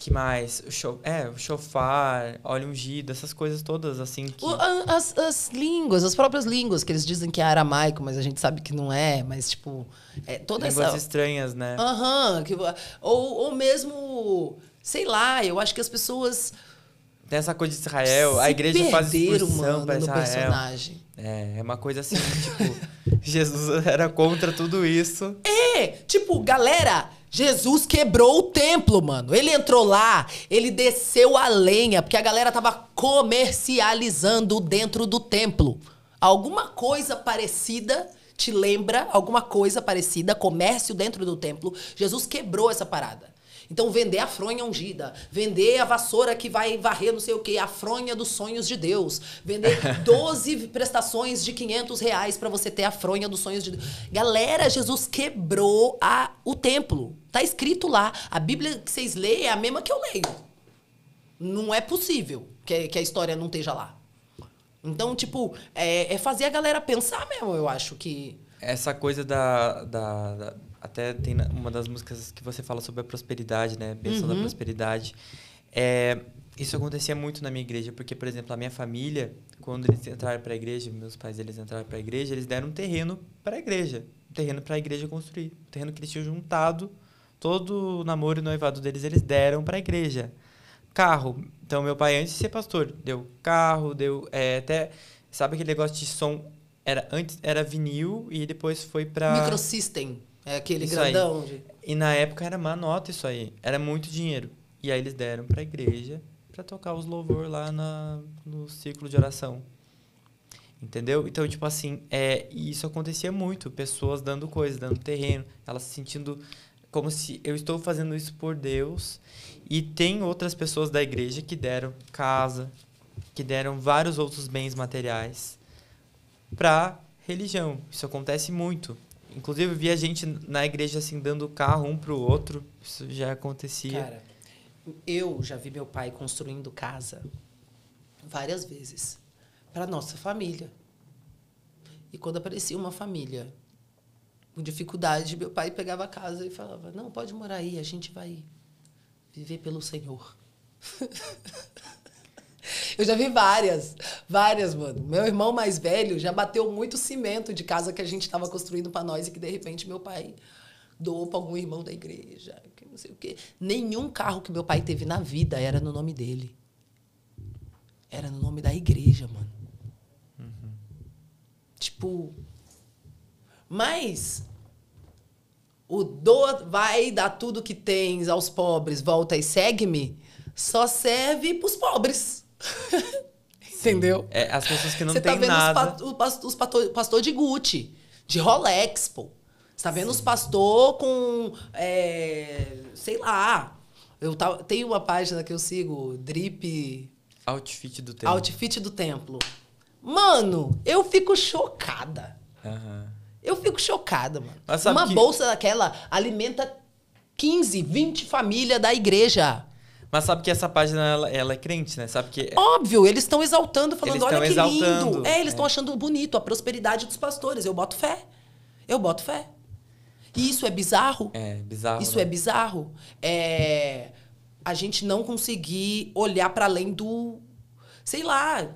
Que mais? O show, é, o chofar, óleo ungido, essas coisas todas, assim. Que... O,
as, as línguas, as próprias línguas, que eles dizem que é aramaico, mas a gente sabe que não é, mas tipo. É, toda Línguas essa...
estranhas, né? Aham. Uhum,
que, ou, ou mesmo. Sei lá, eu acho que as pessoas.
Tem essa coisa de Israel, Se a igreja faz expulsão para Israel. Personagem. É, é uma coisa assim, tipo, Jesus era contra tudo isso.
É, tipo, galera, Jesus quebrou o templo, mano. Ele entrou lá, ele desceu a lenha, porque a galera tava comercializando dentro do templo. Alguma coisa parecida te lembra alguma coisa parecida, comércio dentro do templo. Jesus quebrou essa parada. Então, vender a fronha ungida, vender a vassoura que vai varrer não sei o quê, a fronha dos sonhos de Deus, vender 12 prestações de 500 reais para você ter a fronha dos sonhos de Deus. Galera, Jesus quebrou a, o templo. Tá escrito lá. A Bíblia que vocês leem é a mesma que eu leio. Não é possível que, que a história não esteja lá. Então, tipo, é, é fazer a galera pensar mesmo, eu acho que.
Essa coisa da, da, da até tem uma das músicas que você fala sobre a prosperidade, né? Benção uhum. da prosperidade. É, isso acontecia muito na minha igreja, porque, por exemplo, a minha família, quando eles entraram para a igreja, meus pais eles entraram para a igreja, eles deram um terreno para a igreja, um terreno para a igreja construir, um terreno que eles tinham juntado, todo o namoro e noivado deles eles deram para a igreja. Carro, então meu pai antes de ser pastor deu carro, deu é, até sabe aquele negócio de som era antes era vinil e depois foi para microsystem é aquele isso grandão. De... E na época era má nota isso aí. Era muito dinheiro. E aí eles deram para a igreja para tocar os louvor lá na, no ciclo de oração. Entendeu? Então, tipo assim, é, isso acontecia muito. Pessoas dando coisas, dando terreno, elas se sentindo como se eu estou fazendo isso por Deus. E tem outras pessoas da igreja que deram casa, que deram vários outros bens materiais para religião. Isso acontece muito. Inclusive, via gente na igreja, assim, dando carro um pro outro. Isso já acontecia. Cara,
eu já vi meu pai construindo casa várias vezes para nossa família. E quando aparecia uma família com dificuldade, meu pai pegava a casa e falava: Não, pode morar aí, a gente vai viver pelo Senhor. Eu já vi várias, várias, mano. Meu irmão mais velho já bateu muito cimento de casa que a gente estava construindo para nós e que de repente meu pai doou para algum irmão da igreja, que não sei o quê. Nenhum carro que meu pai teve na vida era no nome dele. Era no nome da igreja, mano. Uhum. Tipo. Mas. O do vai dar tudo que tens aos pobres, volta e segue-me, só serve para os pobres. Entendeu?
É, as pessoas que não Você tá vendo nada.
Os, pa os pastor, pastor de Gucci, de Rolex, pô. Você tá vendo Sim. os pastor com. É, sei lá. Eu tá, Tem uma página que eu sigo, Drip.
Outfit do Templo.
Outfit do Templo. Mano, eu fico chocada. Uhum. Eu fico chocada, mano. Uma que... bolsa daquela alimenta 15, 20 famílias da igreja.
Mas sabe que essa página, ela, ela é crente, né? Sabe que...
Óbvio, eles estão exaltando, falando, eles olha que exaltando, lindo. É, eles estão é. achando bonito a prosperidade dos pastores. Eu boto fé. Eu boto fé. E isso é bizarro.
É, bizarro. Isso né? é
bizarro. É... A gente não conseguir olhar para além do... Sei lá.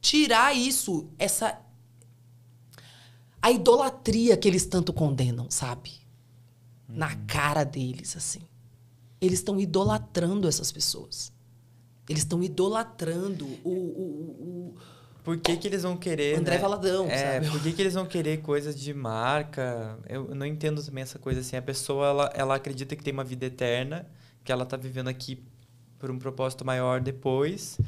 Tirar isso, essa... A idolatria que eles tanto condenam, sabe? Na uhum. cara deles, assim eles estão idolatrando essas pessoas. Eles estão
idolatrando o, o, o por que, que, eles vão querer. André né? Valadão, é, sabe? Por que, que, eles vão querer coisas de marca? Eu não entendo também essa coisa assim. A pessoa ela, ela acredita que tem uma vida eterna, que ela tá vivendo aqui por um propósito maior depois.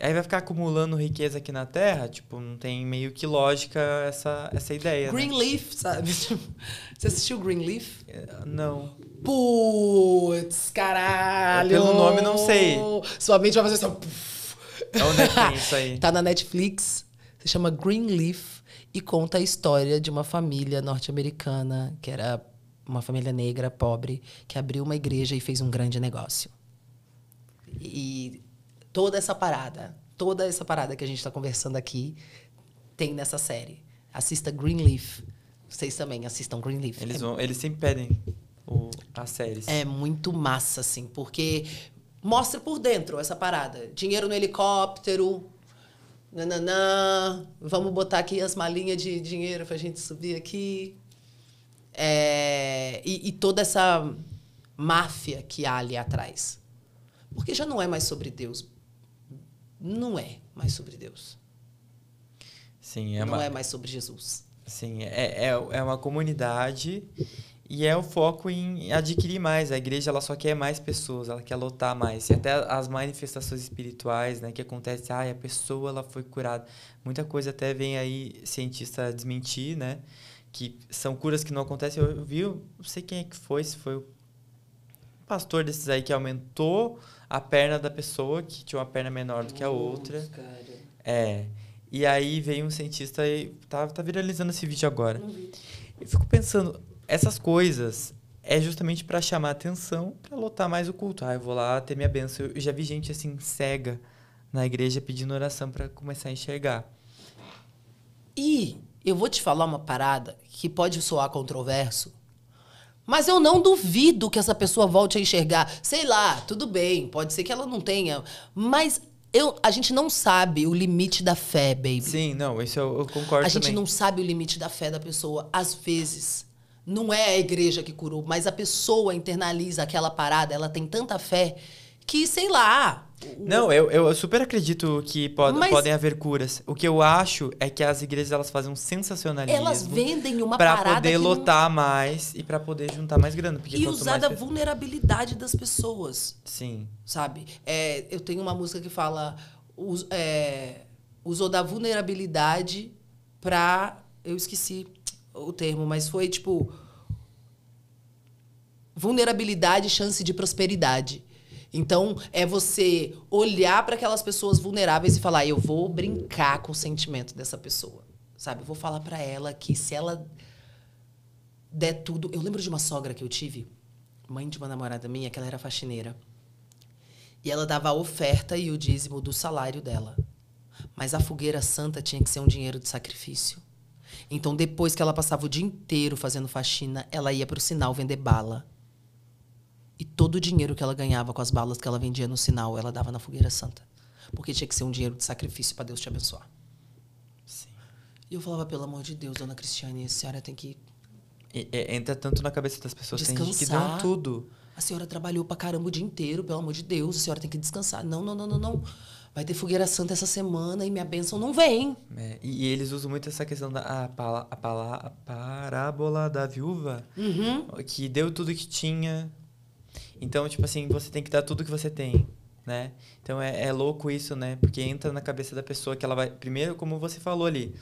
Aí vai ficar acumulando riqueza aqui na Terra, tipo, não tem meio que lógica essa, essa ideia. Né? Greenleaf,
né? sabe? Você assistiu Greenleaf? É, não. Putz, caralho! Eu pelo nome não sei. Sua mente vai fazer assim. É onde é que tem isso aí? tá na Netflix. Se chama Greenleaf e conta a história de uma família norte-americana que era uma família negra pobre que abriu uma igreja e fez um grande negócio. E toda essa parada, toda essa parada que a gente está conversando aqui tem nessa série. Assista Greenleaf. Vocês também assistam Greenleaf. Eles é vão,
eles sempre pedem o, a série.
É muito massa, assim, porque mostra por dentro essa parada. Dinheiro no helicóptero, nananã, vamos botar aqui as malinhas de dinheiro pra gente subir aqui. É, e, e toda essa máfia que há ali atrás. Porque já não é mais sobre Deus. Não é
mais sobre Deus. Sim, é não uma... é mais sobre Jesus. Sim, é, é, é uma comunidade e é o foco em adquirir mais. A igreja ela só quer mais pessoas, ela quer lotar mais. E até as manifestações espirituais, né, que acontece, ah, a pessoa ela foi curada. Muita coisa até vem aí cientista desmentir, né, que são curas que não acontecem. Eu, vi, não sei quem é que foi, se foi o pastor desses aí que aumentou a perna da pessoa, que tinha uma perna menor do que a outra. É. E aí vem um cientista e tá, tá viralizando esse vídeo agora. Eu fico pensando, essas coisas é justamente para chamar atenção, para lotar mais o culto. Ah, eu vou lá ter minha benção. Eu já vi gente assim cega na igreja pedindo oração para começar a enxergar. E eu vou te falar
uma parada que pode soar controverso, mas eu não duvido que essa pessoa volte a enxergar. Sei lá, tudo bem, pode ser que ela não tenha. Mas eu, a gente não sabe o limite da fé, baby. Sim, não, isso eu, eu concordo. A também. gente não sabe o limite da fé da pessoa. Às vezes, não é a igreja que curou, mas a pessoa internaliza aquela parada, ela tem tanta fé que, sei lá.
Não, eu, eu super acredito que pod mas... podem haver curas. O que eu acho é que as igrejas elas fazem um sensacionalismo. Elas vendem uma pra parada. Pra poder lotar não... mais e para poder juntar mais grana. Porque e usar da
vulnerabilidade das pessoas. Sim. Sabe? É, eu tenho uma música que fala. Us, é, usou da vulnerabilidade pra. Eu esqueci o termo, mas foi tipo vulnerabilidade, chance de prosperidade. Então, é você olhar para aquelas pessoas vulneráveis e falar: eu vou brincar com o sentimento dessa pessoa. Sabe? Eu vou falar para ela que se ela der tudo. Eu lembro de uma sogra que eu tive, mãe de uma namorada minha, que ela era faxineira. E ela dava a oferta e o dízimo do salário dela. Mas a fogueira santa tinha que ser um dinheiro de sacrifício. Então, depois que ela passava o dia inteiro fazendo faxina, ela ia para o sinal vender bala. E todo o dinheiro que ela ganhava com as balas que ela vendia no sinal, ela dava na fogueira santa. Porque tinha
que ser um dinheiro de sacrifício para Deus te abençoar.
Sim. E eu falava, pelo amor de Deus, dona Cristiane, a senhora tem que.
E, e, entra tanto na cabeça das pessoas, descansar. tem gente que dão tudo.
A senhora trabalhou para caramba o dia inteiro, pelo amor de Deus, a senhora tem que descansar. Não, não, não, não, não vai ter fogueira santa essa semana e minha bênção não vem.
É, e eles usam muito essa questão da a, pala, a, a parábola da viúva, uhum. que deu tudo que tinha. Então, tipo assim, você tem que dar tudo que você tem, né? Então é, é louco isso, né? Porque entra na cabeça da pessoa que ela vai. Primeiro, como você falou ali,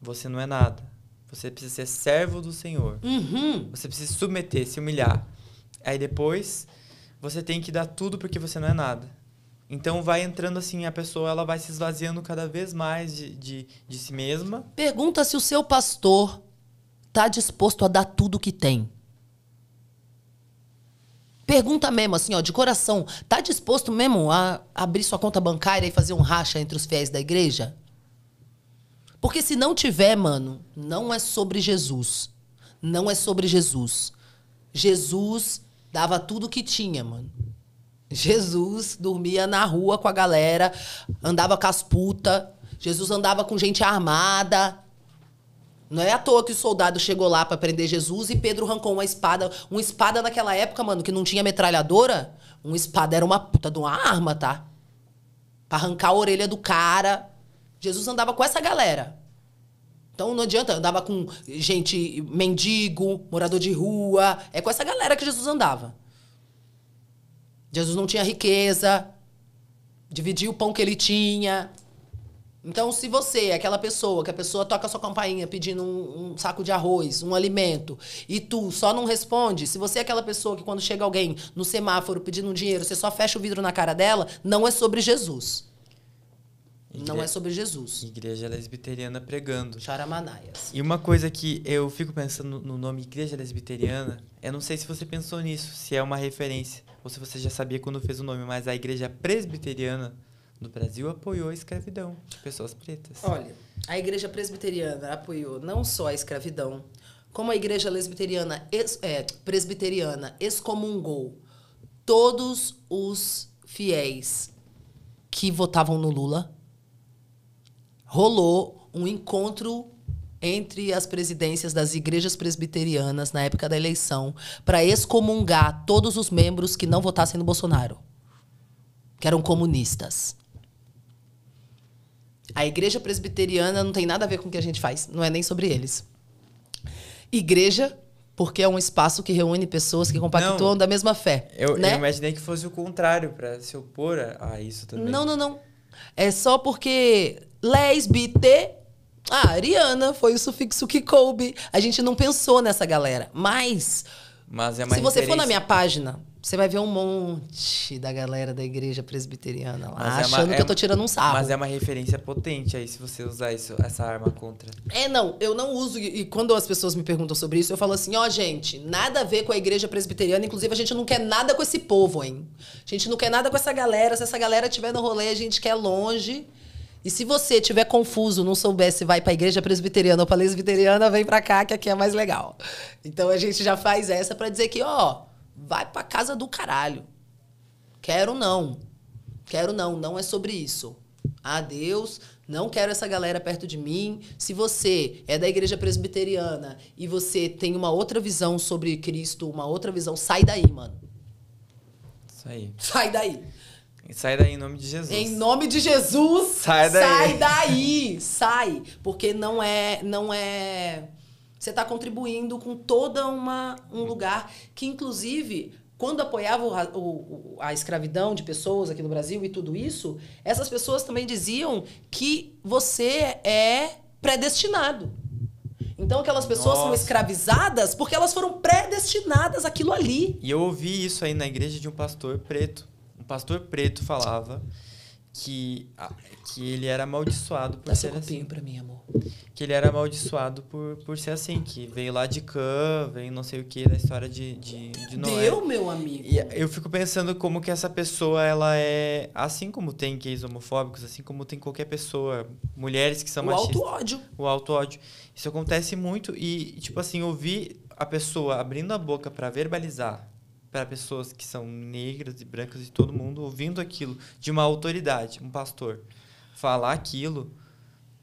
você não é nada. Você precisa ser servo do Senhor. Uhum. Você precisa se submeter, se humilhar. Aí depois, você tem que dar tudo porque você não é nada. Então vai entrando assim, a pessoa ela vai se esvaziando cada vez mais de, de, de si mesma.
Pergunta se o seu pastor está disposto a dar tudo que tem. Pergunta mesmo, assim, ó, de coração, tá disposto mesmo a abrir sua conta bancária e fazer um racha entre os fiéis da igreja? Porque se não tiver, mano, não é sobre Jesus. Não é sobre Jesus. Jesus dava tudo que tinha, mano. Jesus dormia na rua com a galera, andava com as putas. Jesus andava com gente armada. Não é à toa que o soldado chegou lá para prender Jesus e Pedro arrancou uma espada. Uma espada naquela época, mano, que não tinha metralhadora. Uma espada era uma puta de uma arma, tá? Pra arrancar a orelha do cara. Jesus andava com essa galera. Então não adianta, andava com gente mendigo, morador de rua. É com essa galera que Jesus andava. Jesus não tinha riqueza, dividia o pão que ele tinha. Então, se você é aquela pessoa que a pessoa toca a sua campainha pedindo um, um, saco de arroz, um alimento, e tu só não responde, se você é aquela pessoa que quando chega alguém no semáforo pedindo um dinheiro, você só fecha o vidro na cara dela, não é sobre Jesus.
Igre... Não é sobre Jesus. Igreja Lesbiteriana Pregando. Charamanaias. E uma coisa que eu fico pensando no nome Igreja Lesbiteriana, eu não sei se você pensou nisso, se é uma referência, ou se você já sabia quando fez o nome, mas a Igreja Presbiteriana do Brasil apoiou a escravidão de pessoas pretas. Olha,
a Igreja Presbiteriana apoiou não só a escravidão, como a Igreja Lesbiteriana, ex, é, Presbiteriana excomungou todos os fiéis que votavam no Lula rolou um encontro entre as presidências das igrejas presbiterianas na época da eleição para excomungar todos os membros que não votassem no Bolsonaro, que eram comunistas. A igreja presbiteriana não tem nada a ver com o que a gente faz, não é nem sobre eles. Igreja, porque é um espaço que reúne pessoas que compactuam não, da mesma fé.
Eu, né? eu imaginei que fosse o contrário, para se opor a, a isso também. Não, não, não.
É só porque lesbite. Ah, Ariana foi o sufixo que coube. A gente não pensou nessa galera. Mas,
Mas é se você referência. for na minha
página, você vai ver um monte da galera da igreja presbiteriana lá, mas achando é uma, que é eu tô tirando um sarro.
Mas é uma referência potente aí, se você usar isso, essa arma contra.
É, não, eu não uso. E, quando as pessoas me perguntam sobre isso, eu falo assim: ó, oh, gente, nada a ver com a igreja presbiteriana. Inclusive, a gente não quer nada com esse povo, hein? A gente não quer nada com essa galera. Se essa galera tiver no rolê, a gente quer longe. E se você tiver confuso, não souber se vai para a igreja presbiteriana ou pra lesbiteriana, vem para cá que aqui é mais legal. Então a gente já faz essa para dizer que, ó, vai pra casa do caralho. Quero não. Quero não, não é sobre isso. Adeus, não quero essa galera perto de mim. Se você é da igreja presbiteriana e você tem uma outra visão sobre Cristo, uma outra visão, sai daí, mano.
Sai. Sai daí. sai daí em nome de Jesus. Em
nome de Jesus. Sai daí. Sai daí, sai, porque não é não é você está contribuindo com toda uma um lugar que, inclusive, quando apoiava o, o, a escravidão de pessoas aqui no Brasil e tudo isso, essas pessoas também diziam que você é predestinado. Então aquelas pessoas Nossa. são escravizadas porque elas foram predestinadas aquilo ali.
E eu ouvi isso aí na igreja de um pastor preto. Um pastor preto falava que, ah, que ele era amaldiçoado por ser assim. Pra mim, amor. Que ele era amaldiçoado por, por ser assim, que veio lá de Cã, veio não sei o que da história de, de, de Noé. Deu, meu amigo. E eu fico pensando como que essa pessoa, ela é. Assim como tem gays homofóbicos, assim como tem qualquer pessoa, mulheres que são o machistas. O auto-ódio. O auto-ódio. Isso acontece muito e, tipo assim, ouvir a pessoa abrindo a boca para verbalizar para pessoas que são negras e brancas e todo mundo ouvindo aquilo de uma autoridade, um pastor, falar aquilo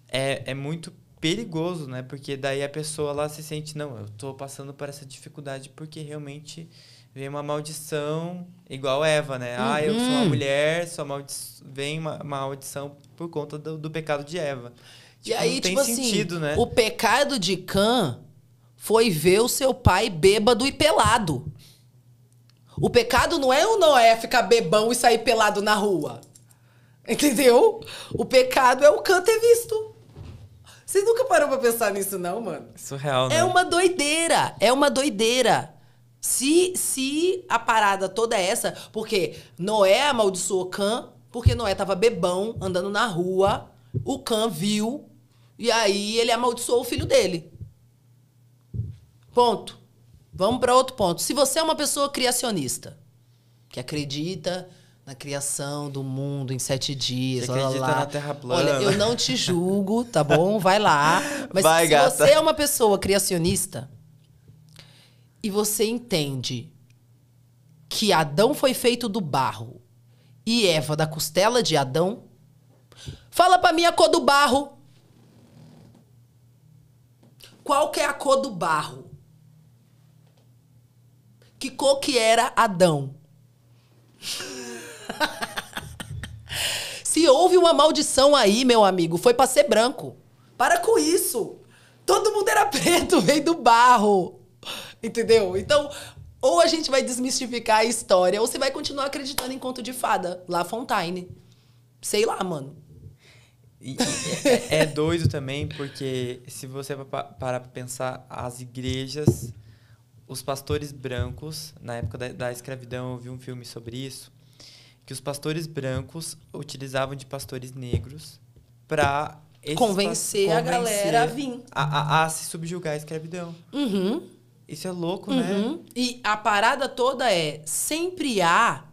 é, é muito perigoso, né? Porque daí a pessoa lá se sente, não, eu estou passando por essa dificuldade porque realmente vem uma maldição igual Eva, né? Uhum. Ah, eu sou uma uhum. mulher, sou maldi... vem uma maldição por conta do, do pecado de Eva. Tipo, e aí, não tem tipo assim, sentido, assim, né? o
pecado de Cã foi ver o seu pai bêbado e pelado. O pecado não é o Noé ficar bebão e sair pelado na rua. Entendeu? O pecado é o canto ter é visto. Você nunca parou pra pensar nisso, não, mano?
Surreal, é né? É uma
doideira. É uma doideira. Se, se a parada toda é essa, porque Noé amaldiçoou Cã, porque Noé tava bebão, andando na rua, o Cã viu, e aí ele amaldiçoou o filho dele. Ponto. Vamos para outro ponto. Se você é uma pessoa criacionista, que acredita na criação do mundo em sete dias. Você acredita lá, na Terra plana. Olha, eu não te julgo, tá bom? Vai lá. Mas Vai, se gata. você é uma pessoa criacionista e você entende que Adão foi feito do barro e Eva da costela de Adão, fala para mim a cor do barro. Qual que é a cor do barro? Que cor que era Adão? Se houve uma maldição aí, meu amigo, foi para ser branco. Para com isso. Todo mundo era preto, veio do barro. Entendeu? Então, ou a gente vai desmistificar a história, ou você vai continuar acreditando em conto de fada, lá Fontaine. Sei lá, mano.
E, é, é, é doido também, porque se você parar pra pensar, as igrejas os pastores brancos, na época da, da, escravidão, eu vi um filme sobre isso, que os pastores brancos utilizavam de pastores negros para convencer, a galera a vir. A, a, a, se subjugar à escravidão. Uhum. Isso é louco, né? uhum.
né? E a parada toda é: sempre há,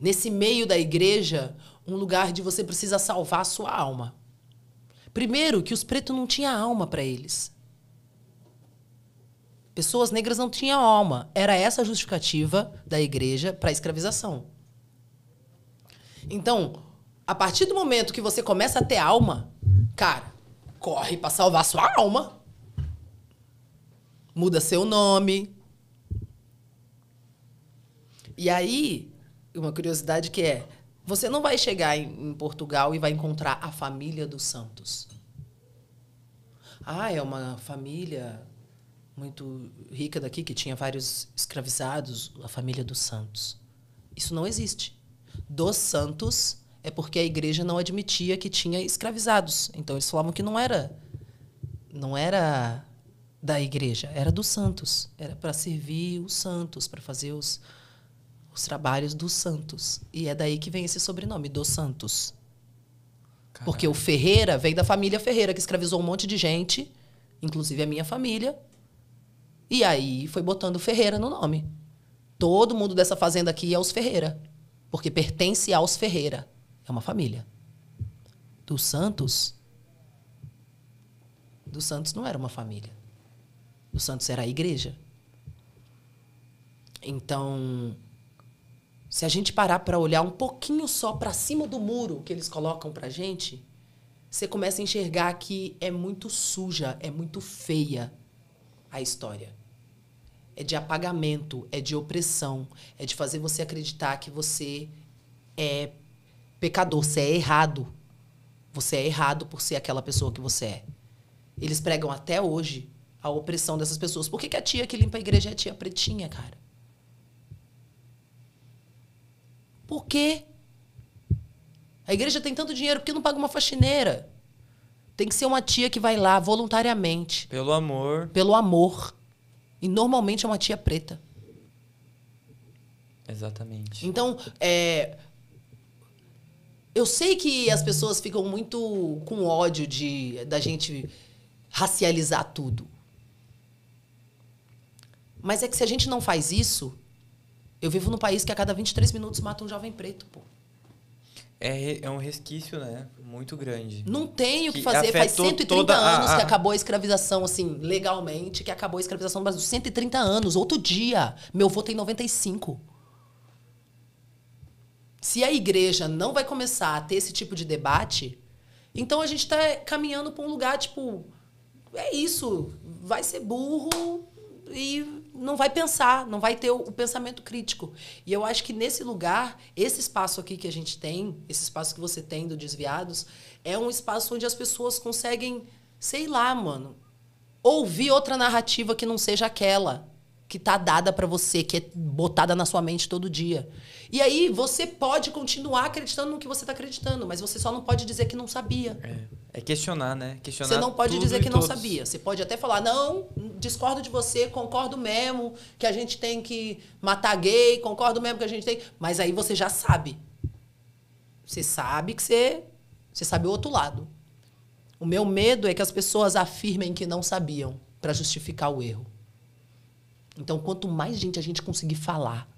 nesse meio da igreja, um lugar de você precisa salvar a sua alma. Primeiro, que os pretos não tinham alma para eles pessoas negras não tinham alma. Era essa a justificativa da igreja para a escravização. Então, a partir do momento que você começa a ter alma, cara, corre para salvar sua alma. Muda seu nome. E aí, uma curiosidade que é, você não vai chegar em, em Portugal e vai encontrar a família dos santos. Ah, é uma família muito rica daqui que tinha vários escravizados, a família dos Santos. Isso não existe. Dos Santos é porque a igreja não admitia que tinha escravizados. Então eles falavam que não era não era da igreja, era dos santos, era para servir os santos, para fazer os os trabalhos dos santos. E é daí que vem esse sobrenome, dos santos. Caralho. Porque o Ferreira veio da família Ferreira, que escravizou um monte de gente, inclusive a minha família, e aí foi botando Ferreira no nome. Todo mundo dessa fazenda aqui é os Ferreira, porque pertence aos Ferreira. É uma família. Dos Santos. Dos Santos não era uma família. Dos Santos era a igreja. Então, se a gente parar para olhar um pouquinho só para cima do muro que eles colocam pra gente, você começa a enxergar que é muito suja, é muito feia a história é de apagamento, é de opressão, é de fazer você acreditar que você é pecador, você é errado. Você é errado por ser aquela pessoa que você é. Eles pregam até hoje a opressão dessas pessoas. Por que, que a tia que limpa a igreja é a tia pretinha, cara? Por quê? A igreja tem tanto dinheiro, por que não paga uma faxineira? Tem que ser uma tia que vai lá voluntariamente.
Pelo amor. Pelo
amor. E normalmente é uma tia preta.
Exatamente.
Então, é, eu sei que as pessoas ficam muito com ódio de da gente racializar tudo. Mas é que se a gente não faz isso, eu vivo num país que a cada 23 minutos mata um jovem preto, pô
é, é um resquício, né? Muito grande. Não tem o que, que fazer. Faz 130 toda anos a, que acabou
a escravização, assim, legalmente, que acabou a escravização no Brasil. 130 anos, outro dia. Meu avô tem 95. Se a igreja não vai começar a ter esse tipo de debate, então a gente está caminhando para um lugar, tipo, é isso, vai ser burro e não vai pensar, não vai ter o, o, pensamento crítico. E eu acho que nesse lugar, esse espaço aqui que a gente tem, esse espaço que você tem do Desviados, é um espaço onde as pessoas conseguem, sei lá, mano, ouvir outra narrativa que não seja aquela que tá dada para você, que é botada na sua mente todo dia. E aí você pode continuar acreditando no que você está acreditando, mas você só não pode dizer que não sabia. É,
é questionar, né? Questionar. Você não pode
dizer que não sabia. Você pode até falar, não, discordo de você, concordo mesmo que a gente tem que matar gay, concordo mesmo que a gente tem. Mas aí você já sabe. Você sabe que você. Você sabe o outro lado. O meu medo é que as pessoas afirmem que não sabiam para justificar o erro. Então, quanto mais gente a gente conseguir falar,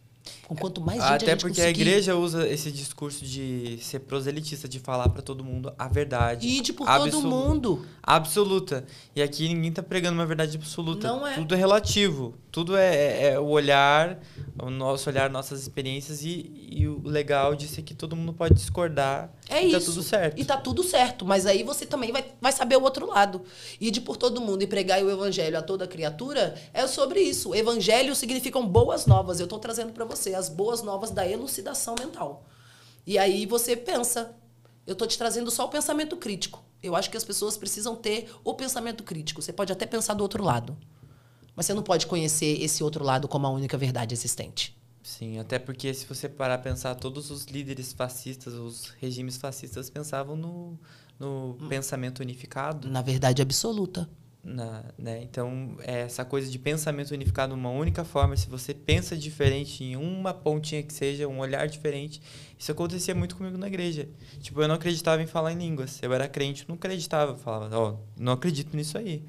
com quanto mais gente Até a gente porque conseguir... a igreja
usa esse discurso de ser proselitista, de falar para todo mundo a verdade. E de por todo mundo. Absoluta. E aqui ninguém tá pregando uma verdade absoluta. Não é. Tudo é relativo tudo é, é, é, o olhar, o nosso olhar, nossas experiências e, e, o legal disso é que todo mundo pode discordar.
É e tá isso. Tá tudo certo. E tá tudo certo, mas aí você também vai, vai saber o outro lado. E de por todo mundo e pregar o evangelho a toda criatura é sobre isso. Evangelho significam boas novas. Eu tô trazendo para você as boas novas da elucidação mental. E aí você pensa, eu tô te trazendo só o pensamento crítico. Eu acho que as pessoas precisam ter o pensamento crítico. Você pode até pensar do outro lado. Mas você não pode conhecer esse outro lado como a única verdade existente.
Sim, até porque se você parar a pensar, todos os líderes fascistas, os regimes fascistas pensavam no, no hum. pensamento unificado. Na verdade absoluta. Na, né? Então, é essa coisa de pensamento unificado, uma única forma, se você pensa diferente em uma pontinha que seja, um olhar diferente, isso acontecia muito comigo na igreja. Tipo, eu não acreditava em falar em línguas. Eu era crente, não acreditava. Falava, ó, oh, não acredito nisso aí.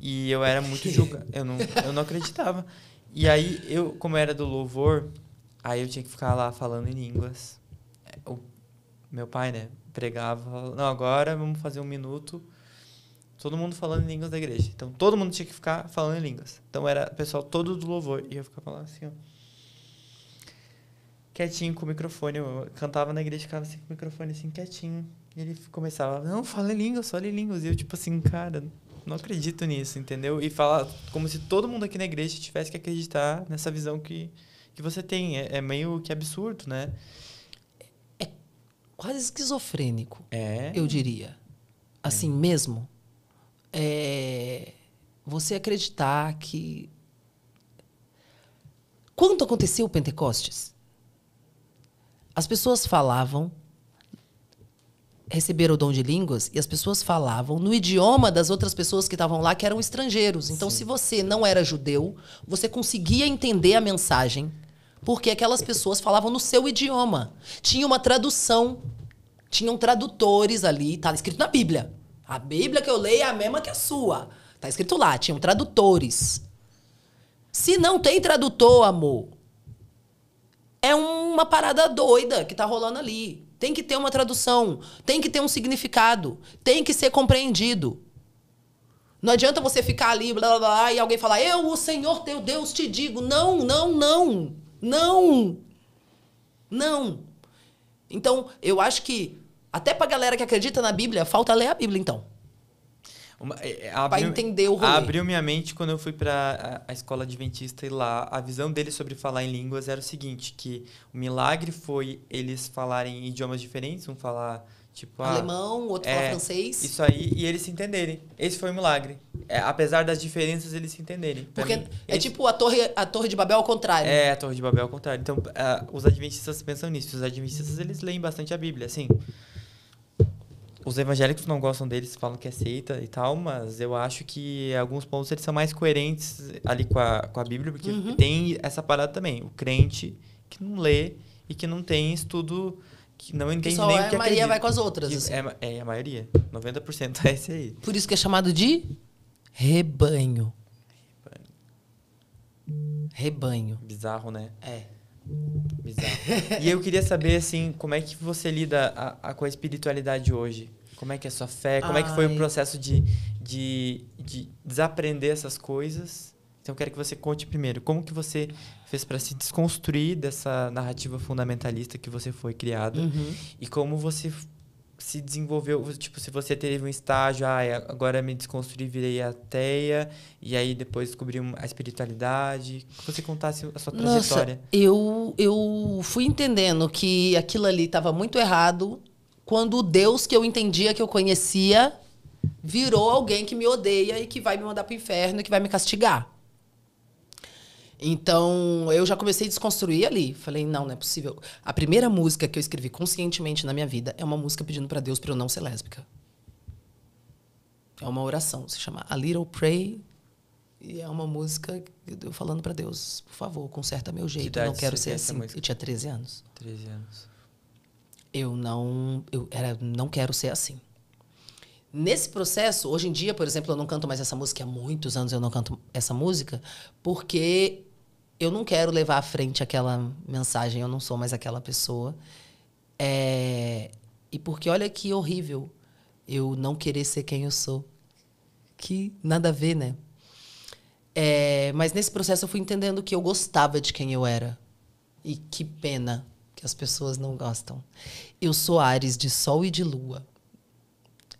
E eu era muito julgado. Eu não, eu não acreditava. E aí, eu, como eu era do louvor, aí eu tinha que ficar lá falando em línguas. O meu pai, né, pregava, não, agora vamos fazer um minuto. Todo mundo falando em línguas da igreja. Então, todo mundo tinha que ficar falando em línguas. Então, era pessoal todo do louvor. E eu ficava lá assim, ó. Quietinho com o microfone. Eu cantava na igreja, ficava assim com o microfone, assim, quietinho. E ele começava, não, fala em línguas, fala em línguas. E eu, tipo assim, cara, não acredito nisso, entendeu? E falar como se todo mundo aqui na igreja tivesse que acreditar nessa visão que, que você tem. É, é meio que absurdo, né? É, quase
esquizofrênico, é. eu diria. Assim é. mesmo. É, você acreditar que. Quando aconteceu o Pentecostes? As pessoas falavam receberam o dom de línguas e as pessoas falavam no idioma das outras pessoas que estavam lá que eram estrangeiros. Então, Sim. se você não era judeu, você conseguia entender a mensagem porque aquelas pessoas falavam no seu idioma. Tinha uma tradução, tinham tradutores ali, tá escrito na Bíblia. A Bíblia que eu leio é a mesma que a sua. Tá escrito lá, tinham tradutores. Se não tem tradutor, amor, é uma parada doida que tá rolando ali. Tem que ter uma tradução, tem que ter um significado, tem que ser compreendido. Não adianta você ficar ali, blá blá blá, e alguém falar, eu, o Senhor teu Deus, te digo. Não, não, não, não, não. Então, eu acho que até pra galera que acredita na Bíblia, falta ler a Bíblia, então.
Uma, é, é abriu, pra entender o rolê. Abriu minha mente quando eu fui para a, escola adventista e lá a visão deles sobre falar em línguas era o seguinte, que o milagre foi eles falarem idiomas diferentes, um falar tipo ah, alemão, ah, outro é, falar francês. Isso aí e eles se entenderem. Esse foi o milagre. É, apesar das diferenças eles se entenderem. Porque mim,
é eles... tipo a torre, a torre de Babel ao contrário. É,
a torre de Babel ao contrário. Então, uh, os adventistas pensam nisso. Os adventistas eles leem bastante a Bíblia, assim os evangélicos não gostam deles, falam que é seita e tal, mas eu acho que alguns pontos eles são mais coerentes ali com a, com a Bíblia, porque uhum. tem essa parada também, o crente que não lê e que não tem estudo, que não entende que nem é o que a maioria vai com as outras. Assim. É, é, a maioria, 90% é esse aí. Por
isso que é chamado de rebanho.
Rebanho. Rebanho. Bizarro, né? É. Bizarro. e eu queria saber, assim, como é que você lida a, a, com a espiritualidade hoje? Como é que é a sua fé? Como Ai. é que foi o processo de, de, de desaprender essas coisas? Então, eu quero que você conte primeiro como que você fez para se desconstruir dessa narrativa fundamentalista que você foi criada uhum. e como você se desenvolveu, tipo, se você teve um estágio, ah, é, agora me desconstruí, virei ateia, e aí depois descobri a espiritualidade, que você contasse a sua trajetória.
eu, eu fui entendendo que aquilo ali estava muito errado quando o Deus que eu entendia, que eu conhecia, virou alguém que me odeia e que vai me mandar para o inferno e que vai me castigar. Então, eu já comecei a desconstruir ali. Falei, não, não é possível. A primeira música que eu escrevi conscientemente na minha vida é uma música pedindo para Deus para eu não ser lésbica. É uma oração, se chama A Little Pray. E é uma música eu falando para Deus, por favor, conserta meu jeito, eu não quero ser assim. Eu tinha 13 anos.
13 anos.
Eu não, eu era, não quero ser assim. Nesse processo, hoje em dia, por exemplo, eu não canto mais essa música, há muitos anos eu não canto essa música, porque eu não quero levar à frente aquela mensagem, eu não sou mais aquela pessoa. É, e porque olha que horrível eu não querer ser quem eu sou. Que nada a ver, né? É, mas nesse processo eu fui entendendo que eu gostava de quem eu era. E que pena que as pessoas não gostam. Eu sou Ares de Sol e de Lua.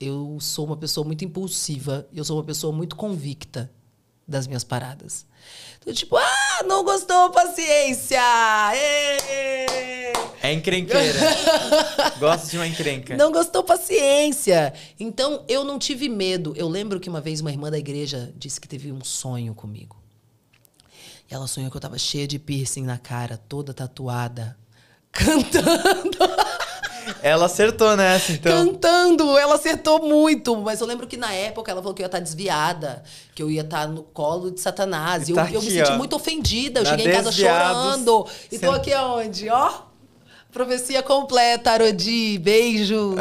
Eu sou uma pessoa muito impulsiva, eu sou uma pessoa muito convicta das minhas
paradas.
Tô então, tipo, ah, não gostou, paciência!
É encrenqueira. Gosto de uma encrenca. Não
gostou, paciência. Então, eu não tive medo. Eu lembro que uma vez uma irmã da igreja disse que teve um sonho comigo. E ela sonhou que eu tava cheia de piercing na cara, toda tatuada, cantando
ela acertou nessa, então.
Cantando, ela acertou muito. Mas eu lembro que na época ela falou que eu ia estar tá desviada, que eu ia estar tá no colo de Satanás. E tá eu, aqui, eu, me senti ó, muito ofendida. Eu cheguei em casa chorando. E tô aqui aonde? Ó. Profecia completa, Arodi. Beijos.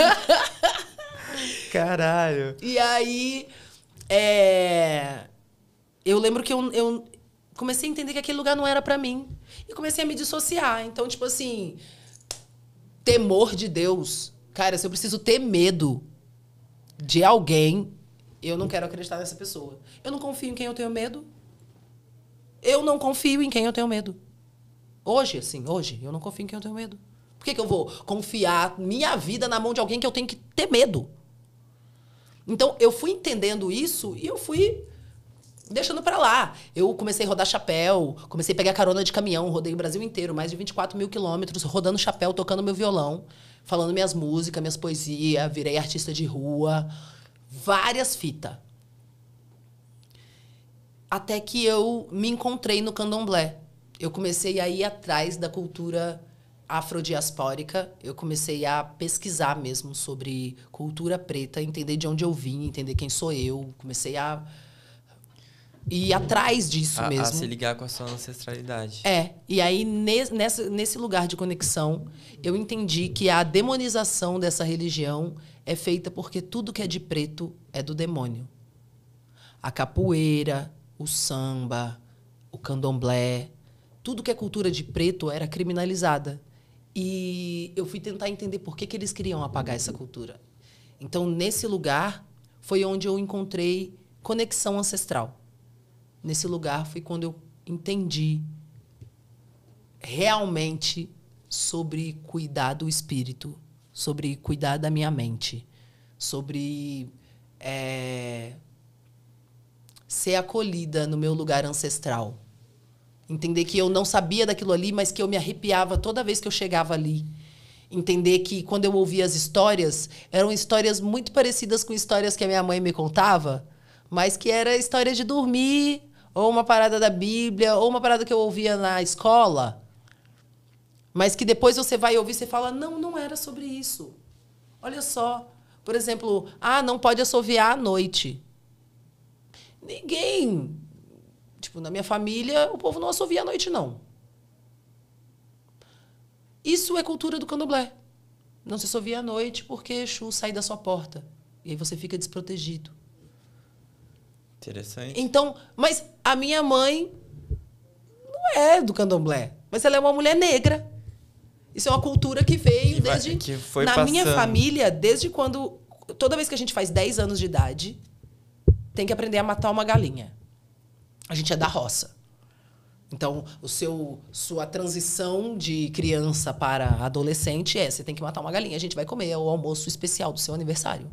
Caralho.
E aí. É... Eu lembro que eu, eu comecei a entender que aquele lugar não era para mim. E comecei a me dissociar. Então, tipo assim temor de Deus. Cara, se eu preciso ter medo de alguém, eu não quero acreditar nessa pessoa. Eu não confio em quem eu tenho medo. Eu não confio em quem eu tenho medo. Hoje, assim, hoje, eu não confio em quem eu tenho medo. Por que, que eu vou confiar minha vida na mão de alguém que eu tenho que ter medo? Então, eu fui entendendo isso e eu fui deixando para lá. Eu comecei a rodar chapéu, comecei a pegar carona de caminhão, rodei o Brasil inteiro, mais de 24 mil quilômetros, rodando chapéu, tocando meu violão, falando minhas músicas, minhas poesias, virei artista de rua, várias fitas. Até que eu me encontrei no candomblé. Eu comecei a ir atrás da cultura afrodiaspórica, eu comecei a pesquisar mesmo
sobre
cultura preta, entender de onde eu vim, entender quem sou eu, comecei a ir atrás disso a, mesmo. A se
ligar com a sua ancestralidade. É.
E aí, nesse, nesse lugar de conexão, eu entendi que a demonização dessa religião é feita porque tudo que é de preto é do demônio. A capoeira, o samba, o candomblé, tudo que é cultura de preto era criminalizada. E eu fui tentar entender por que, que eles queriam apagar essa cultura. Então, nesse lugar, foi onde eu encontrei conexão ancestral nesse lugar foi quando eu entendi realmente sobre cuidar do espírito, sobre cuidar da minha mente, sobre é, ser acolhida no meu lugar ancestral. Entender que eu não sabia daquilo ali, mas que eu me arrepiava toda vez que eu chegava ali. Entender que quando eu ouvia as histórias, eram histórias muito parecidas com histórias que a minha mãe me contava, mas que era história de dormir ou uma parada da Bíblia, ou uma parada que eu ouvia na escola, mas que depois você vai ouvir e você fala: não, não era sobre isso. Olha só. Por exemplo, ah, não pode assoviar à noite. Ninguém. Tipo, na minha família, o povo não assovia à noite, não. Isso é cultura do candomblé. Não se assovia à noite porque Exu sai da sua porta. E aí você fica desprotegido. Interessante. Então, mas a minha mãe não é do candomblé, mas ela é uma mulher negra. Isso é uma cultura que veio que desde. Vai, que foi na passando. minha família, desde quando. Toda vez que a gente faz 10 anos de idade, tem que aprender a matar uma galinha. A gente é da roça. Então, o seu sua transição de criança para adolescente é: você tem que matar uma galinha, a gente vai comer é o almoço especial do seu aniversário.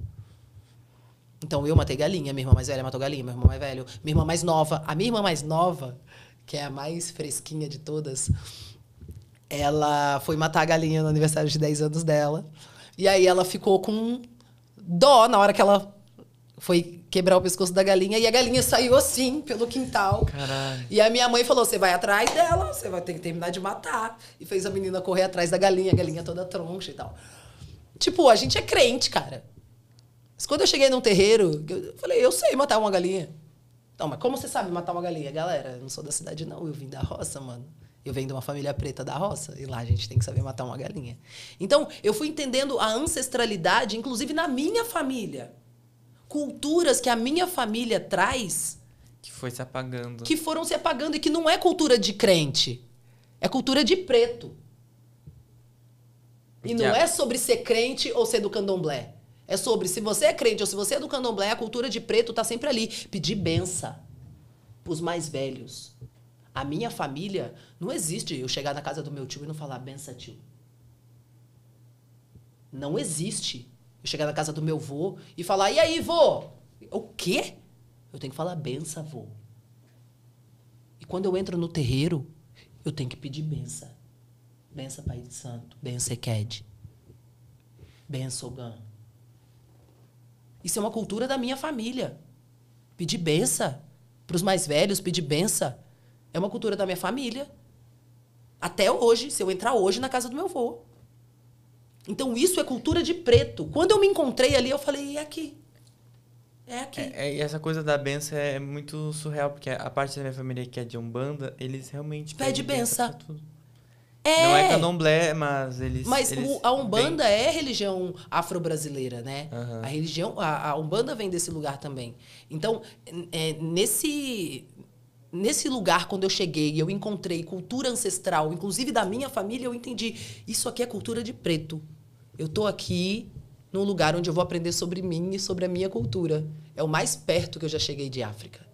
Então eu matei galinha, minha irmã mais velha matou galinha, meu irmão mais velho, minha irmã mais nova. A minha irmã mais nova, que é a mais fresquinha de todas, ela foi matar a galinha no aniversário de 10 anos dela. E aí ela ficou com dó na hora que ela foi quebrar o pescoço da galinha e a galinha saiu assim pelo quintal. Caralho. E a minha mãe falou: "Você vai atrás dela, você vai ter que terminar de matar". E fez a menina correr atrás da galinha, a galinha toda troncha e tal. Tipo, a gente é crente, cara. Mas quando eu cheguei num terreiro, eu falei, eu sei matar uma galinha. Não, mas como você sabe matar uma galinha? Galera, eu não sou da cidade, não. Eu vim da roça, mano. Eu venho de uma família preta da roça. E lá a gente tem que saber matar uma galinha. Então, eu fui entendendo a ancestralidade, inclusive na minha família. Culturas que a minha família traz.
Que foi se apagando. Que
foram se apagando e que não é cultura de crente. É cultura de preto. E não é sobre ser crente ou ser do candomblé. É sobre se você é crente ou se você é do candomblé, a cultura de preto tá sempre ali. Pedir benção os mais velhos. A minha família, não existe eu chegar na casa do meu tio e não falar benção, tio. Não existe eu chegar na casa do meu vô e falar, e aí, vô? O quê? Eu tenho que falar benção, vô. E quando eu entro no terreiro, eu tenho que pedir benção. Benção, Pai de Santo. Benção, Eked. Benção, Gan. Isso é uma cultura da minha família. Pedir benção para os mais velhos, pedir benção. É uma cultura da minha família. Até hoje, se eu entrar hoje na casa do meu avô. Então isso é cultura de preto. Quando eu me encontrei ali, eu falei, e aqui?
É aqui. É, é e essa coisa da benção é muito surreal, porque a parte da minha família que é de Umbanda, eles realmente. Pede benção. benção é. Não é candomblé, mas eles. Mas eles o, a Umbanda têm...
é religião afro-brasileira, né? Uhum. A religião. A, a, Umbanda vem desse lugar também. Então, é, nesse. Nesse lugar, quando eu cheguei, eu encontrei cultura ancestral, inclusive da minha família, eu entendi. Isso aqui é cultura de preto. Eu estou aqui num lugar onde eu vou aprender sobre mim e sobre a minha cultura. É o mais perto que eu já cheguei de África.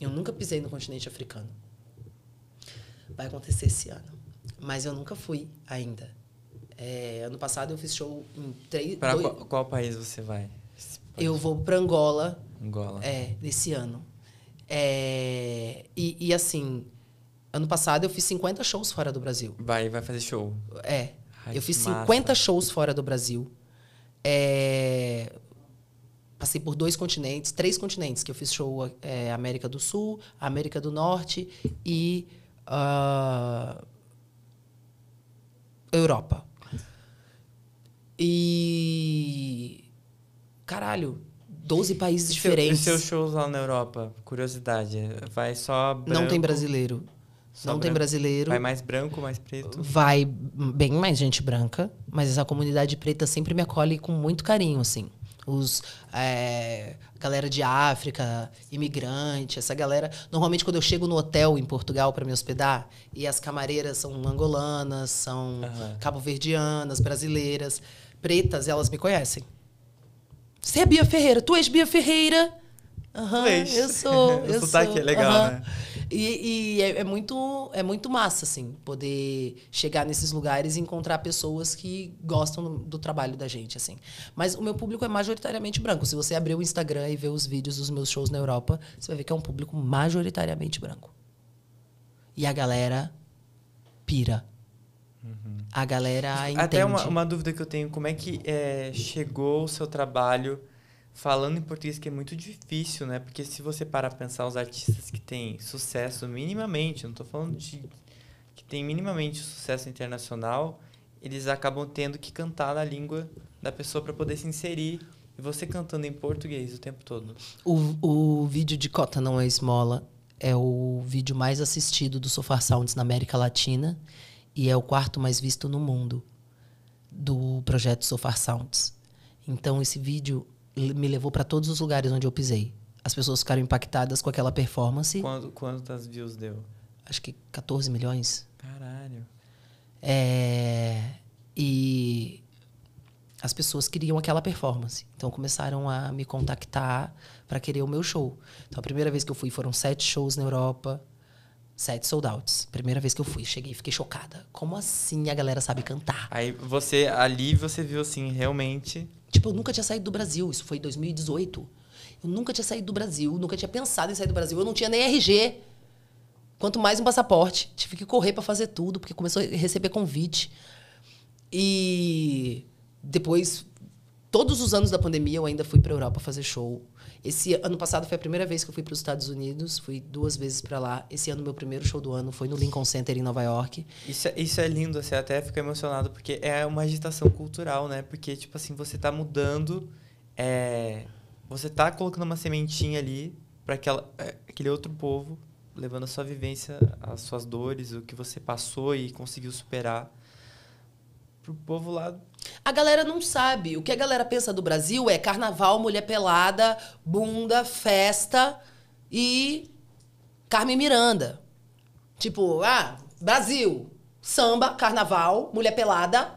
Eu nunca pisei no continente africano. Vai acontecer esse ano. Mas eu nunca fui ainda. É, ano passado eu fiz show em três. Para dois... qual,
qual, país você vai?
Eu vou para Angola.
Angola. É,
desse ano. É, e, e, assim, ano passado eu fiz 50 shows fora
do Brasil. Vai, vai fazer show. É. Ai, eu fiz 50
shows fora do Brasil. É, passei por dois continentes, três continentes, que eu fiz show é, América do Sul, América do Norte e ah, Europa. E. Caralho, 12 países e é é diferentes. Seu, e seus
shows lá na Europa? Curiosidade. Vai só. Branco, não tem brasileiro. não branco. tem brasileiro. Vai mais branco, mais preto?
Vai bem mais gente branca, mas a comunidade preta sempre me acolhe com muito carinho, assim os é, galera de África, imigrante, essa galera. Normalmente quando eu chego no hotel em Portugal para me hospedar e as camareiras são angolanas, são uhum. cabo-verdianas, brasileiras, pretas, elas me conhecem. Você é Bia Ferreira, tu és Bia Ferreira. Uhum, Leite. eu sou. eu sou. é legal, né? E, e é, é, muito, é muito massa, assim, poder chegar nesses lugares e encontrar pessoas que gostam do, do, trabalho da gente, assim. Mas o meu público é majoritariamente branco. Se você abrir o Instagram e ver os vídeos dos meus shows na Europa, você vai ver que é um público majoritariamente branco. E a galera pira. Uhum. A galera entende. Até uma, uma,
dúvida que eu tenho, como é que é, chegou o seu trabalho falando em português que é muito difícil, né? Porque se você parar para pensar os artistas que têm sucesso minimamente, não estou falando de que tem minimamente sucesso internacional, eles acabam tendo que cantar na língua da pessoa para poder se inserir. E você cantando em português o tempo todo.
O, o vídeo de Cota Não é Esmola é o vídeo mais assistido do Sofar Sounds na América Latina e é o quarto mais visto no mundo do projeto Sofar Sounds. Então esse vídeo me levou para todos os lugares onde eu pisei. As pessoas ficaram impactadas com aquela performance.
Quanto, quantas views deu?
Acho que 14 milhões.
Caralho.
É, e as pessoas queriam aquela performance. Então começaram a me contactar para querer o meu show. Então a primeira vez que eu fui foram sete shows na Europa, sete sold outs. Primeira vez que eu fui, cheguei, fiquei chocada. Como assim a galera sabe cantar?
Aí você ali você viu assim realmente
Tipo, eu nunca tinha saído do Brasil, isso foi em 2018. Eu nunca tinha saído do Brasil, nunca tinha pensado em sair do Brasil. Eu não tinha nem RG. Quanto mais um passaporte. Tive que correr para fazer tudo, porque começou a receber convite. E depois Todos os anos da pandemia eu ainda fui para a Europa fazer show. Esse ano passado foi a primeira vez que eu fui para os Estados Unidos, fui duas vezes para lá. Esse ano meu primeiro show do ano foi no Lincoln Center em Nova York.
Isso é, isso é lindo, você assim, até fica emocionado porque é uma agitação cultural, né? Porque tipo assim, você está mudando é, você está colocando uma sementinha ali para é, aquele outro povo levando a sua vivência, as suas dores, o que você passou e conseguiu superar
pro povo lá. A galera não sabe. O que a galera pensa do Brasil é carnaval, mulher pelada, bunda, festa e Carmen Miranda. Tipo, ah, Brasil, samba, carnaval, mulher pelada,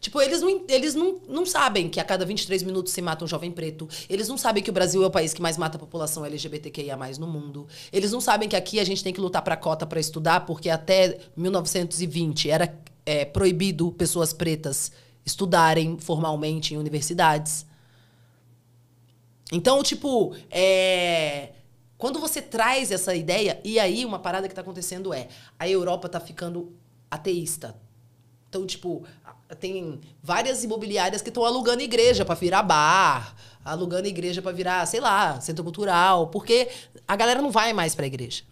Tipo, eles, não, eles não, não sabem que a cada 23 minutos se mata um jovem preto. Eles não sabem que o Brasil é o país que mais mata a população LGBTQIA no mundo. Eles não sabem que aqui a gente tem que lutar para cota para estudar, porque até 1920 era é, proibido pessoas pretas estudarem formalmente em universidades. Então, tipo, é... quando você traz essa ideia, e aí uma parada que está acontecendo é a Europa está ficando ateísta. Então, tipo, tem várias imobiliárias que estão alugando igreja para virar bar, alugando igreja para virar, sei lá, centro cultural, porque a galera não vai mais para a igreja.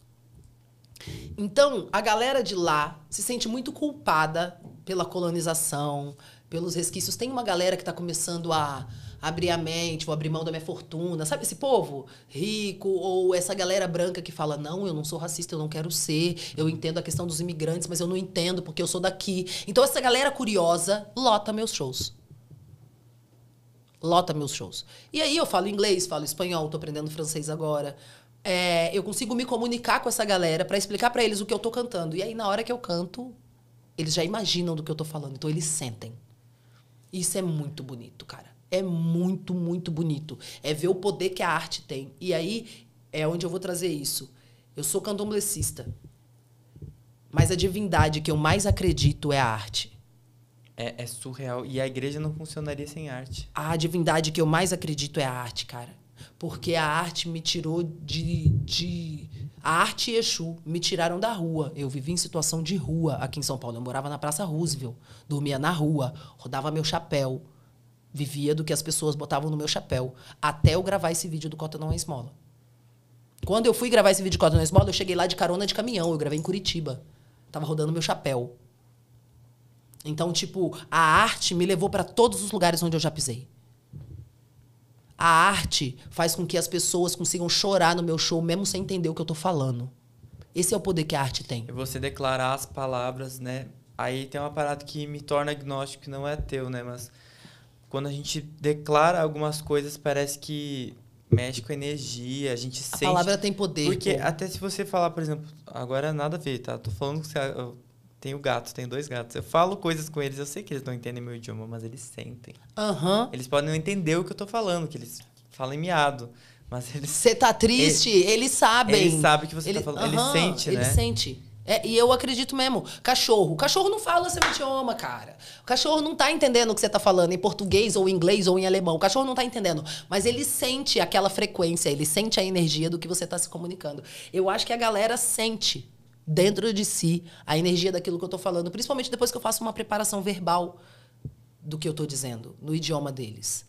Então, a galera de lá se sente muito culpada pela colonização, pelos resquícios. Tem uma galera que está começando a abrir a mente, vou abrir mão da minha fortuna. Sabe esse povo rico ou essa galera branca que fala: "Não, eu não sou racista, eu não quero ser. Eu entendo a questão dos imigrantes, mas eu não entendo porque eu sou daqui". Então essa galera curiosa lota meus shows. Lota meus shows. E aí eu falo inglês, falo espanhol, tô aprendendo francês agora é, eu consigo me comunicar com essa galera para explicar para eles o que eu tô cantando. E aí, na hora que eu canto, eles já imaginam do que eu tô falando, então eles sentem. Isso é muito bonito, cara. É muito, muito bonito. É ver o poder que a arte tem. E aí é onde eu vou trazer isso. Eu sou candomblessista. Mas a divindade que eu mais acredito é a arte. É, é surreal. E a igreja não funcionaria sem arte. A divindade que eu mais acredito é a arte, cara porque a arte me tirou de, de. A arte e Exu me tiraram da rua. Eu vivi em situação de rua aqui em São Paulo. Eu morava na Praça Roosevelt, dormia na rua, rodava meu chapéu, vivia do que as pessoas botavam no meu chapéu, até eu gravar esse vídeo do Cota Não é Esmola. Quando eu fui gravar esse vídeo de Cota Não é Esmola, eu cheguei lá de carona de caminhão, eu gravei em Curitiba. Tava rodando meu chapéu. Então, tipo, a arte me levou para todos os lugares onde eu já pisei. A arte faz com que as pessoas consigam chorar no meu show, mesmo sem entender o que eu tô falando. Esse é o poder que a arte tem.
É você declarar as palavras, né? Aí tem uma parada que me torna agnóstico, que não é teu, né? Mas quando a gente declara algumas coisas, parece que mexe com a energia, a gente a sente. A palavra tem poder. Porque pô. até se você falar, por exemplo, agora nada a ver, tá? Tô falando que você tenho gato, tenho dois gatos. Eu falo coisas com eles, eu sei que eles não entendem meu idioma, mas eles sentem. Aham. Eles podem não entender o que eu tô falando, que eles falam miado. Mas eles. Você tá triste, eles,
eles sabem. Eles sabem que você tá ele, tá falando. Aham, ele sente, né? Ele sente.
É, e eu acredito mesmo. Cachorro. O
cachorro não fala seu idioma, cara. O cachorro não tá entendendo o que você tá falando em português ou em inglês ou em alemão. O cachorro não tá entendendo. Mas ele sente aquela frequência, ele sente a energia do que você tá se comunicando. Eu acho que a galera sente dentro de si a energia daquilo que eu estou falando, principalmente depois que eu faço uma preparação verbal do que eu estou dizendo, no idioma deles.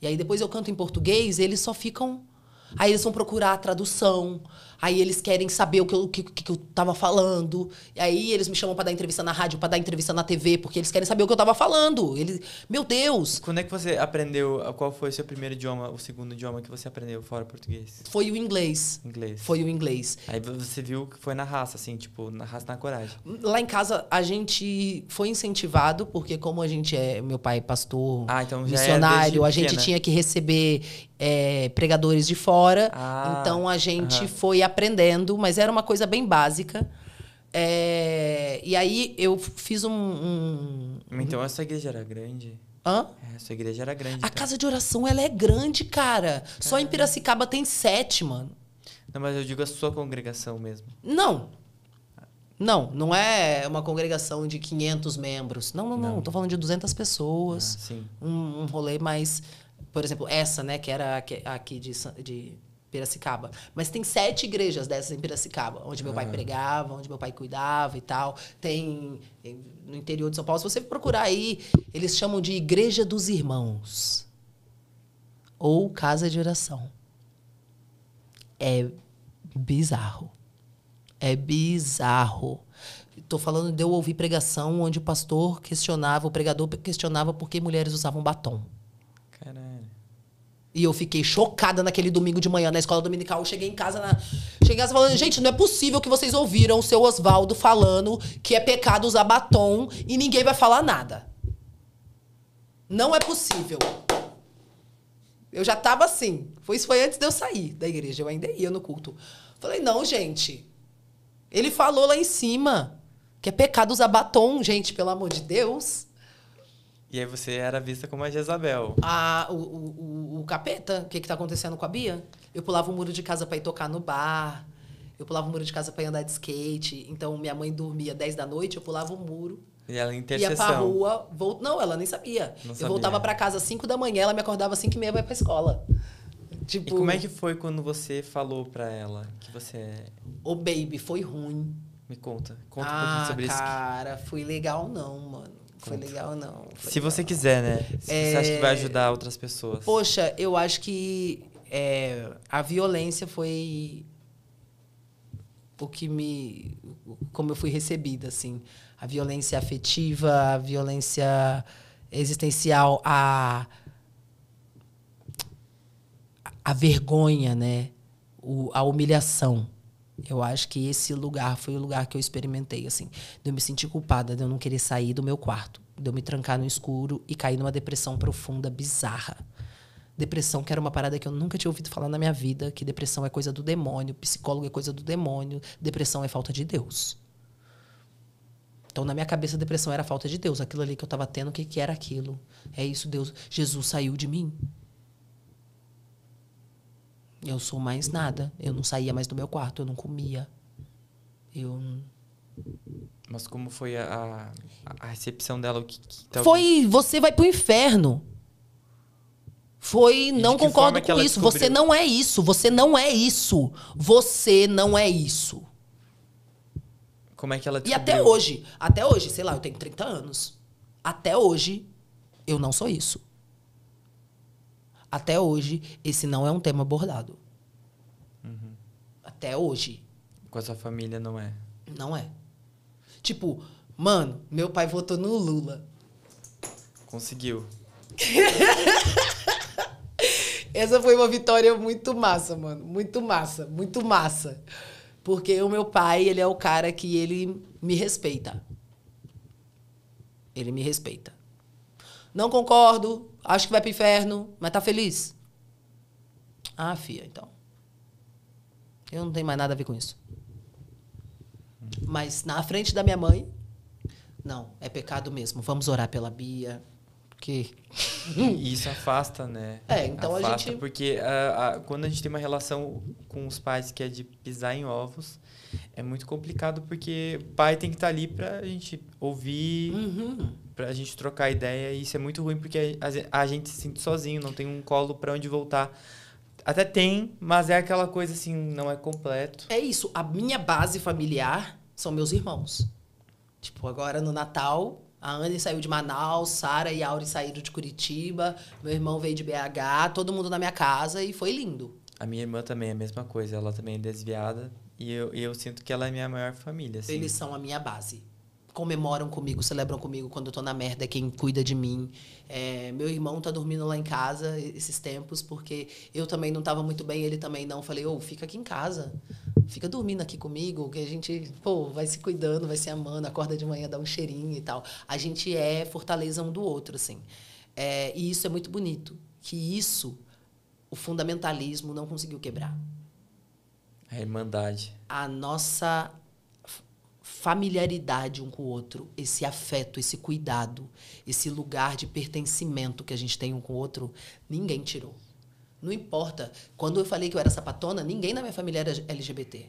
E aí depois eu canto em português, eles só ficam. Aí eles vão procurar a tradução. Aí eles querem saber o que eu, que, que eu tava falando. E aí eles me chamam para dar entrevista na rádio, para dar entrevista na TV, porque eles querem saber o que eu tava falando. Eles,
meu Deus! Quando é que você aprendeu? Qual foi o seu primeiro idioma, o segundo idioma que você aprendeu fora português?
Foi o inglês.
Inglês. Foi o inglês. Aí você viu que foi na raça, assim, tipo, na raça, na coragem.
Lá em casa a gente foi incentivado, porque como a gente é, meu pai é pastor, ah, então é missionário, a gente tinha que receber é, pregadores de fora. Ah, então a gente uh -huh. foi a aprendendo, mas era uma coisa bem básica. É, e aí eu
fiz um, um, Então essa igreja era grande? Hã? Essa é, igreja era grande. A então.
casa de oração ela é grande, cara. Caramba. Só em Piracicaba tem sete, mano.
Não, mas eu digo a sua congregação mesmo.
Não. Não, não é uma congregação de 500 membros. Não, não, não. não. Tô falando de 200 pessoas. Ah, sim. Um, um rolê mais... Por exemplo, essa, né? Que era aqui de, de Piracicaba. Mas tem sete igrejas dessas em Piracicaba, onde meu pai ah. pregava, onde meu pai cuidava e tal. Tem no interior de São Paulo. Se você procurar aí, eles chamam de Igreja dos Irmãos ou Casa de Oração. É bizarro. É bizarro. Estou falando de eu ouvir pregação onde o pastor questionava, o pregador questionava por que mulheres usavam batom. E eu fiquei chocada naquele domingo de manhã na escola dominical. Eu cheguei em casa, na... cheguei em casa falando, gente, não é possível que vocês ouviram o seu Oswaldo falando que é pecado usar batom e ninguém vai falar nada. Não é possível. Eu já tava assim. Foi, isso foi antes de eu sair da igreja. Eu ainda ia no culto. Falei, não, gente. Ele falou lá em cima que é pecado usar batom, gente, pelo amor de Deus.
E aí você era vista como a Jezabel.
Ah, o, o, o, capeta, o que que tá acontecendo com a Bia? Eu pulava o muro de casa para ir tocar no bar. Eu pulava o muro de casa para ir andar de skate. Então minha mãe dormia 10 da noite, eu pulava o muro.
E ela intercessão. Ia pra
rua, volt... não, ela nem sabia. Não eu sabia. voltava para casa às 5 da manhã, ela me acordava às 5 e meia ir pra escola.
Tipo... E como é que foi quando você falou para ela que você é...
Ô, baby, foi ruim.
Me conta. Conta ah, um pouquinho ah, sobre cara, isso. Cara, que...
foi legal não, mano foi legal ou não. Se legal. você quiser, né? Se é... você acha que vai é, ajudar outras pessoas. Poxa, eu acho que é, a violência foi o que me. como eu fui recebida, assim. A violência afetiva, a violência existencial, a. a vergonha, né? O, a humilhação eu acho que esse lugar foi o lugar que eu experimentei, assim, de eu me sentir culpada, de eu não querer sair do meu quarto, de eu me trancar no escuro e cair numa depressão profunda, bizarra. Depressão, que era uma parada que eu nunca tinha ouvido falar na minha vida, que depressão é coisa do demônio, psicólogo é coisa do demônio, depressão é falta de Deus. Então, na minha cabeça, depressão era falta de Deus. Aquilo ali que eu estava tendo, o que, que era aquilo? É isso, Deus. Jesus saiu de mim. Eu sou mais nada. Eu não saía mais do meu quarto, eu não comia. Eu.
Mas como foi a, a, a recepção dela? O que, que tá... Foi,
você vai pro inferno. Foi, não concordo com isso. Descobriu? Você não é isso. Você não é isso. Você não é isso. Como é que ela descobriu? E até hoje, até hoje, sei lá, eu tenho 30 anos. Até hoje, eu não sou isso. Até hoje, esse não é um tema abordado.
Uhum. Até hoje. Com a sua família não é?
Não é. Tipo, mano, meu pai votou no Lula.
Conseguiu.
Essa foi uma vitória muito massa, mano. Muito massa, muito massa. Porque o meu pai, ele é o cara que ele me respeita. Ele me respeita. Não concordo, Acho que vai pro inferno, mas tá feliz. Ah, fia, então. Eu não tenho mais nada a ver com isso. Mas na frente da minha mãe, não, é pecado mesmo. Vamos orar pela Bia. Porque. isso afasta, né? É, então afasta, a gente.
Porque a, ah, a, ah, quando a gente tem uma relação com os pais que é de pisar em ovos, é muito complicado porque pai tem que estar tá ali pra gente ouvir. Uhum pra gente trocar ideia. E isso é muito ruim porque a, a gente se sente sozinho, não tem um colo para onde voltar. Até tem, mas é aquela coisa assim, não é completo. É isso. A minha base familiar são meus irmãos. Tipo, agora no
Natal, a Anne saiu de Manaus, Sara e Auri saíram de Curitiba, meu irmão veio de BH, todo mundo na minha casa e foi lindo.
A minha irmã também é a mesma coisa, ela também é desviada e eu, eu sinto que ela é minha maior família. Assim. Eles são a minha base comemoram
comigo, celebram comigo quando eu tô na merda, é quem cuida de mim. É, meu irmão tá dormindo lá em casa esses tempos, porque eu também não tava muito bem, ele também não. Falei, ô, oh, fica aqui em casa, fica dormindo aqui comigo, que a gente, pô, vai se cuidando, vai se amando, acorda de manhã, dá um cheirinho e tal. A gente é fortaleza um do outro, assim. É, e isso é muito bonito, que isso o fundamentalismo não conseguiu quebrar.
A irmandade.
A nossa familiaridade um com o outro, esse afeto, esse cuidado, esse lugar de pertencimento que a gente tem um com o outro, ninguém tirou. Não importa. Quando eu falei que eu era sapatona, ninguém na minha família era LGBT.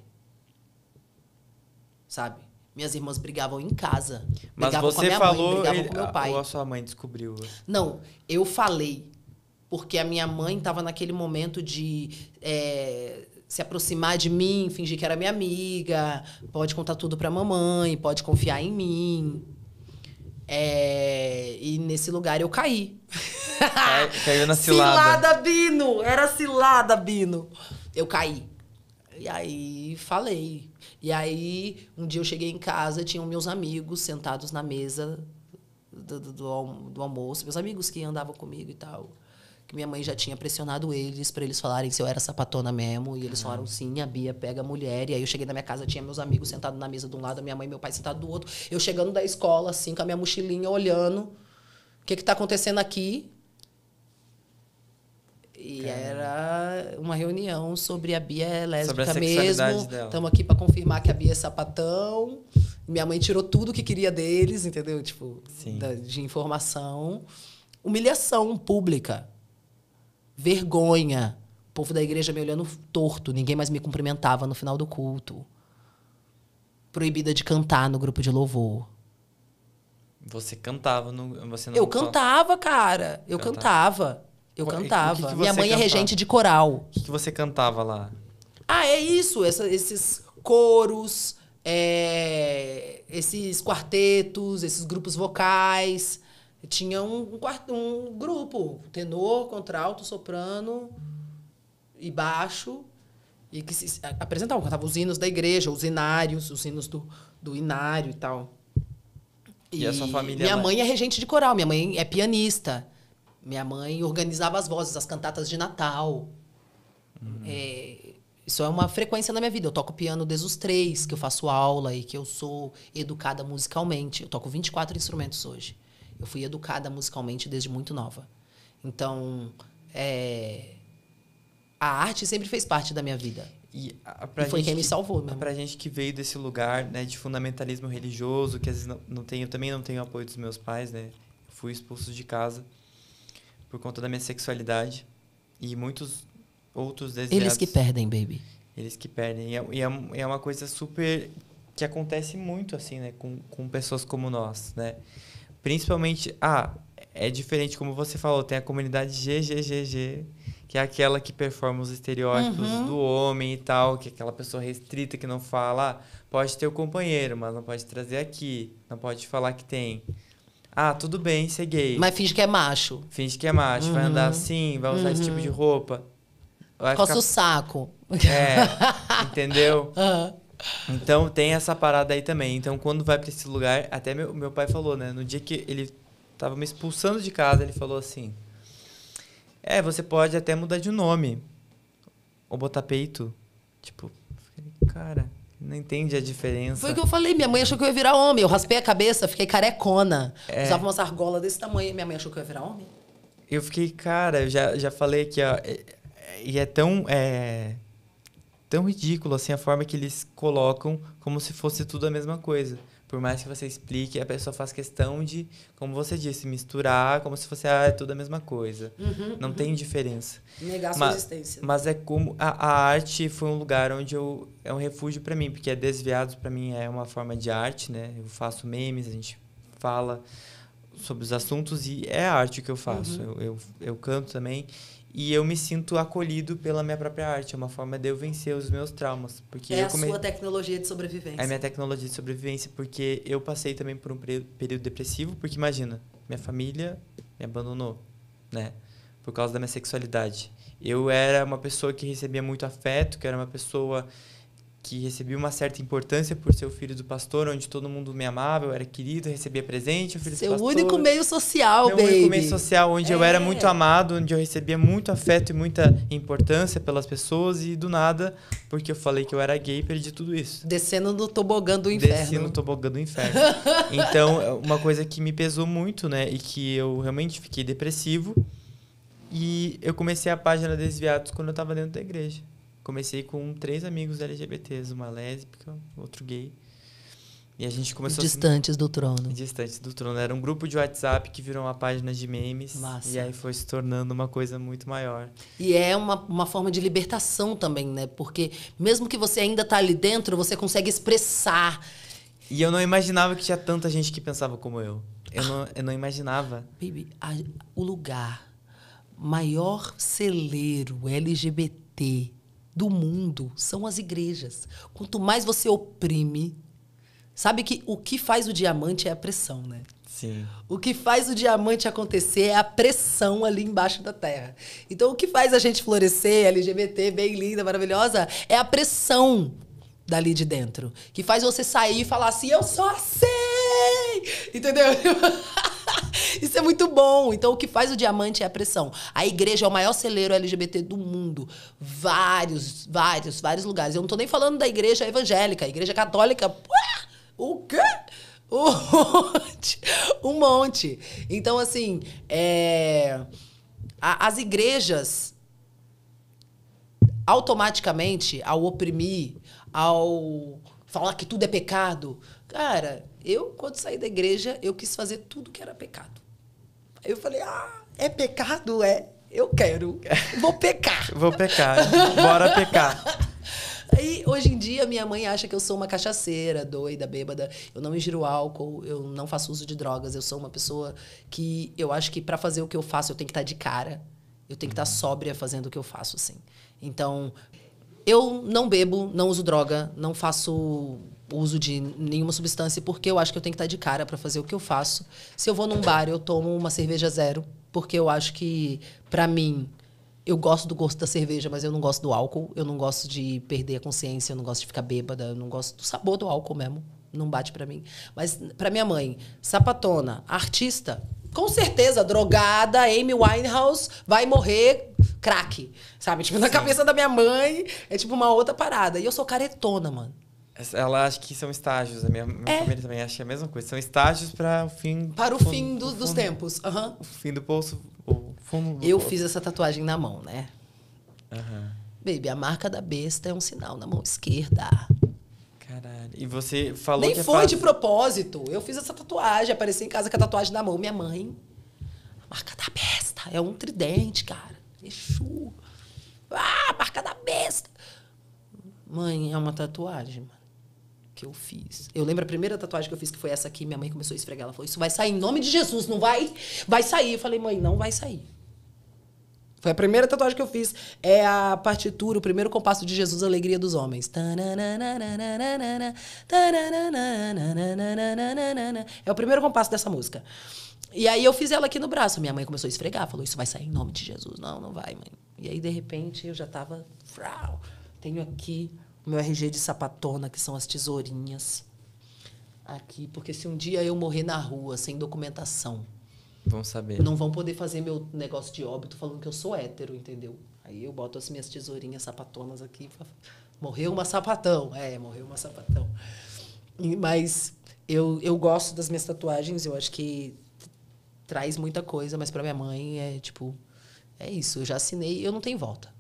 Sabe? Minhas irmãs brigavam em casa. Mas você falou mãe, ele, com meu pai. ou
a sua mãe descobriu? Não,
eu falei. Porque a minha mãe estava naquele momento de é, se aproximar de mim, fingir que era minha amiga, pode contar tudo para mamãe, pode confiar em mim. É... E nesse lugar eu caí.
Cai, caiu na cilada. Cilada,
Bino! Era cilada, Bino! Eu caí. E aí falei. E aí um dia eu cheguei em casa, tinham meus amigos sentados na mesa do, do, do, almoço, meus amigos que andavam comigo e tal que minha mãe já tinha pressionado eles para eles falarem se eu era sapatona mesmo. E eles ah. falaram sim, a Bia pega a mulher. E aí eu cheguei na minha casa, tinha meus amigos sentados na mesa de um lado, minha mãe e meu pai sentados do outro. Eu chegando da escola, assim, com a minha mochilinha, olhando. O que está acontecendo aqui? E Caramba. era uma reunião sobre a Bia é lésbica mesmo. Estamos aqui para confirmar que a Bia é sapatão. Minha mãe tirou tudo que queria deles, entendeu? Tipo, da, de informação. Humilhação pública. Vergonha. O povo da igreja me olhando torto, ninguém mais me cumprimentava no final do culto. Proibida de cantar no grupo de louvor.
Você cantava no. Você não eu cantava,
cara. Eu cantava. Eu cantava. Que que Minha mãe é cantava? é regente
de coral. O que, que, você cantava lá?
Ah, é isso. Essa, esses coros, é, esses quartetos, esses grupos vocais tinha um, um, um grupo, tenor, contralto, soprano e baixo, e que se apresentavam, cantavam os hinos da igreja, os hinários, os hinos do, do inário e tal.
E, e a sua família? Minha mãe é
regente de coral, minha mãe é pianista. Minha mãe organizava as vozes, as cantatas de Natal. Uhum. É, isso é uma frequência na minha vida. Eu toco piano desde os três, que eu faço aula e que eu sou educada musicalmente. Eu toco 24 instrumentos hoje. Eu fui educada musicalmente desde muito nova. Então, é, a arte sempre fez parte da minha vida. E, e foi quem me salvou. Mesmo.
Pra gente que veio desse lugar né, de fundamentalismo religioso, que às vezes não, não tenho, também não tenho apoio dos meus pais, né? Fui expulso de casa por conta da minha sexualidade e muitos outros desejos. Eles que perdem, baby. Eles que perdem. E é, e é, é uma coisa super que acontece muito, assim, né? Com, com pessoas como nós, né? Principalmente, ah, é diferente como você falou, tem a comunidade GGGG, que é aquela que performa os estereótipos uhum. do homem e tal, que é aquela pessoa restrita que não fala, ah, pode ter o companheiro, mas não pode trazer aqui, não pode falar que tem. Ah, tudo bem ser gay. Mas finge que é macho. Finge que é macho, uhum. vai andar uhum. assim, vai usar uhum. esse tipo de uhum. roupa. Coça ficar... o saco. É, entendeu? Uhum. Então tem essa parada aí também. Então quando vai para esse lugar, até meu, meu pai falou, né? No dia que ele tava me expulsando de casa, ele falou assim: É, você pode até mudar de nome. Ou botar peito. Tipo, cara, não entende a diferença. Foi o que eu
falei, minha mãe achou que eu ia virar homem. Eu raspei a cabeça, fiquei
carecona. É. Usava
umas argolas desse tamanho minha mãe achou que eu ia virar homem.
Eu fiquei, cara, eu já, já falei que, ó. E é, é tão. É, tão ridículo assim a forma que eles colocam como se fosse tudo a mesma coisa. Por mais que você explique, a pessoa faz questão de, como você disse, misturar, como se fosse ah, é tudo a mesma coisa. Uhum, Não uhum. tem diferença. Negar sua mas, existência. Mas é como a, a, arte foi um lugar onde eu é um refúgio para mim, porque é desviado para mim é uma forma de arte, né? Eu faço memes, a gente fala sobre os assuntos e é arte o que eu faço. Uhum. Eu, eu, eu canto também e eu me sinto acolhido pela minha própria arte. É uma forma de eu vencer os meus traumas. Porque é a come... sua
tecnologia de sobrevivência. É a minha
tecnologia de sobrevivência, porque eu passei também por um período depressivo, porque imagina, minha família me abandonou, né? Por causa da minha sexualidade. Eu era uma pessoa que recebia muito afeto, que era uma pessoa que recebia uma certa importância por ser o filho do pastor, onde todo mundo me amava, eu era querido, recebia presente, o filho Seu do pastor. Seu único meio social, meu baby. Meu único meio social, onde é. eu era é. muito amado, onde eu recebia muito afeto e muita importância pelas pessoas e do nada, porque eu falei que eu era gay, perdi tudo isso. Descendo no tobogã do inferno. Descendo no tobogã do inferno. então, é uma coisa que me pesou muito, né, e que eu realmente fiquei depressivo. E eu comecei a página Desviados quando eu estava dentro da igreja comecei com três amigos LGBTs, uma lésbica, outro gay. E a gente começou distantes assim, do trono. Distantes do trono. Era um grupo de WhatsApp que virou uma página de memes. Massa. E aí foi se tornando uma coisa muito maior.
E é uma, uma forma de libertação também, né? Porque mesmo que você ainda tá ali dentro, você consegue expressar.
E eu não imaginava que tinha tanta gente que pensava como eu. Eu, não, eu não imaginava.
Baby, a, o lugar
maior
celeiro LGBT do mundo são as igrejas. Quanto mais você oprime, sabe que o que faz o diamante é a pressão, né? Sim. O que faz o diamante acontecer é a pressão ali embaixo da terra. Então, o que faz a gente florescer, LGBT, bem linda, maravilhosa, é a pressão dali de dentro. Que faz você sair e falar assim: eu sou assim! yay! Entendeu? Isso é muito bom. Então, o que faz o diamante é a pressão. A igreja é o maior celeiro LGBT do mundo. Vários, vários, vários lugares. Eu não tô nem falando da igreja evangélica, a igreja católica. Ué, o quê? Um monte. Um monte. Então, assim, é... as igrejas automaticamente, ao oprimir, ao falar que tudo é pecado, cara, eu, quando saí da igreja, eu quis fazer tudo que era pecado. Eu falei, ah, é pecado? É. Eu quero. Vou
pecar. Vou pecar. Bora pecar.
Aí, hoje em dia, minha mãe acha que eu sou uma cachaceira, doida, bêbada. Eu não ingiro álcool, eu não faço uso de drogas. Eu sou uma pessoa que eu acho que para fazer o que eu faço, eu tenho que estar tá de cara. Eu tenho que estar tá sóbria fazendo o que eu faço, assim. Então, eu não bebo, não uso droga, não faço uso de nenhuma substância, porque eu acho que eu tenho que estar tá de cara para fazer o que eu faço. Se eu vou num bar, eu tomo uma cerveja zero, porque eu acho que, para mim, eu gosto do gosto da cerveja, mas eu não gosto do álcool, eu não gosto de perder a consciência, eu não gosto de ficar bêbada, eu não gosto do sabor do álcool mesmo. Não bate para mim. Mas para minha mãe, sapatona, artista, com certeza, drogada, Amy Winehouse vai morrer craque, sabe? Tipo, na Sim. cabeça da minha mãe, é tipo uma outra parada. E eu sou caretona, mano.
Ela acha que são estágios. A minha, minha é. família também acha a mesma coisa. São estágios para o fim. Para o fundo, fim do, o fundo, dos tempos. Uhum. O fim do poço, O fundo do Eu fiz essa
tatuagem na mão, né? Uhum. Baby, a marca da besta é um sinal na mão esquerda.
Caralho. E você falou Nem que. Nem é foi faz... de
propósito. Eu fiz essa tatuagem. Apareci em casa com a tatuagem na mão. Minha mãe. A marca da besta. É um tridente, cara. Exu. Ah, marca da besta. Mãe, é uma tatuagem, mano que eu fiz. Eu lembro a primeira tatuagem que eu fiz, que foi essa aqui. Minha mãe começou a esfregar. Ela falou: Isso vai sair em nome de Jesus, não vai? Vai sair. Eu falei: Mãe, não vai sair. Foi a primeira tatuagem que eu fiz. É a partitura, o primeiro compasso de Jesus, Alegria dos Homens. É o primeiro compasso dessa música. E aí eu fiz ela aqui no braço. Minha mãe começou a esfregar, falou: Isso vai sair em nome de Jesus. Não, não vai, mãe. E aí, de repente, eu já tava. Tenho aqui meu RG de sapatona, que são as tesourinhas. Aqui, porque se um dia eu morrer na rua sem documentação,
vão saber. Não vão
poder fazer meu negócio de óbito falando que eu sou hétero, entendeu? Aí eu boto as minhas tesourinhas sapatonas aqui. Morreu uma sapatão. É, morreu uma sapatão. Mas eu, eu gosto das minhas tatuagens, eu acho que traz muita coisa, mas para minha mãe é tipo. É isso, eu já assinei, eu não tenho volta.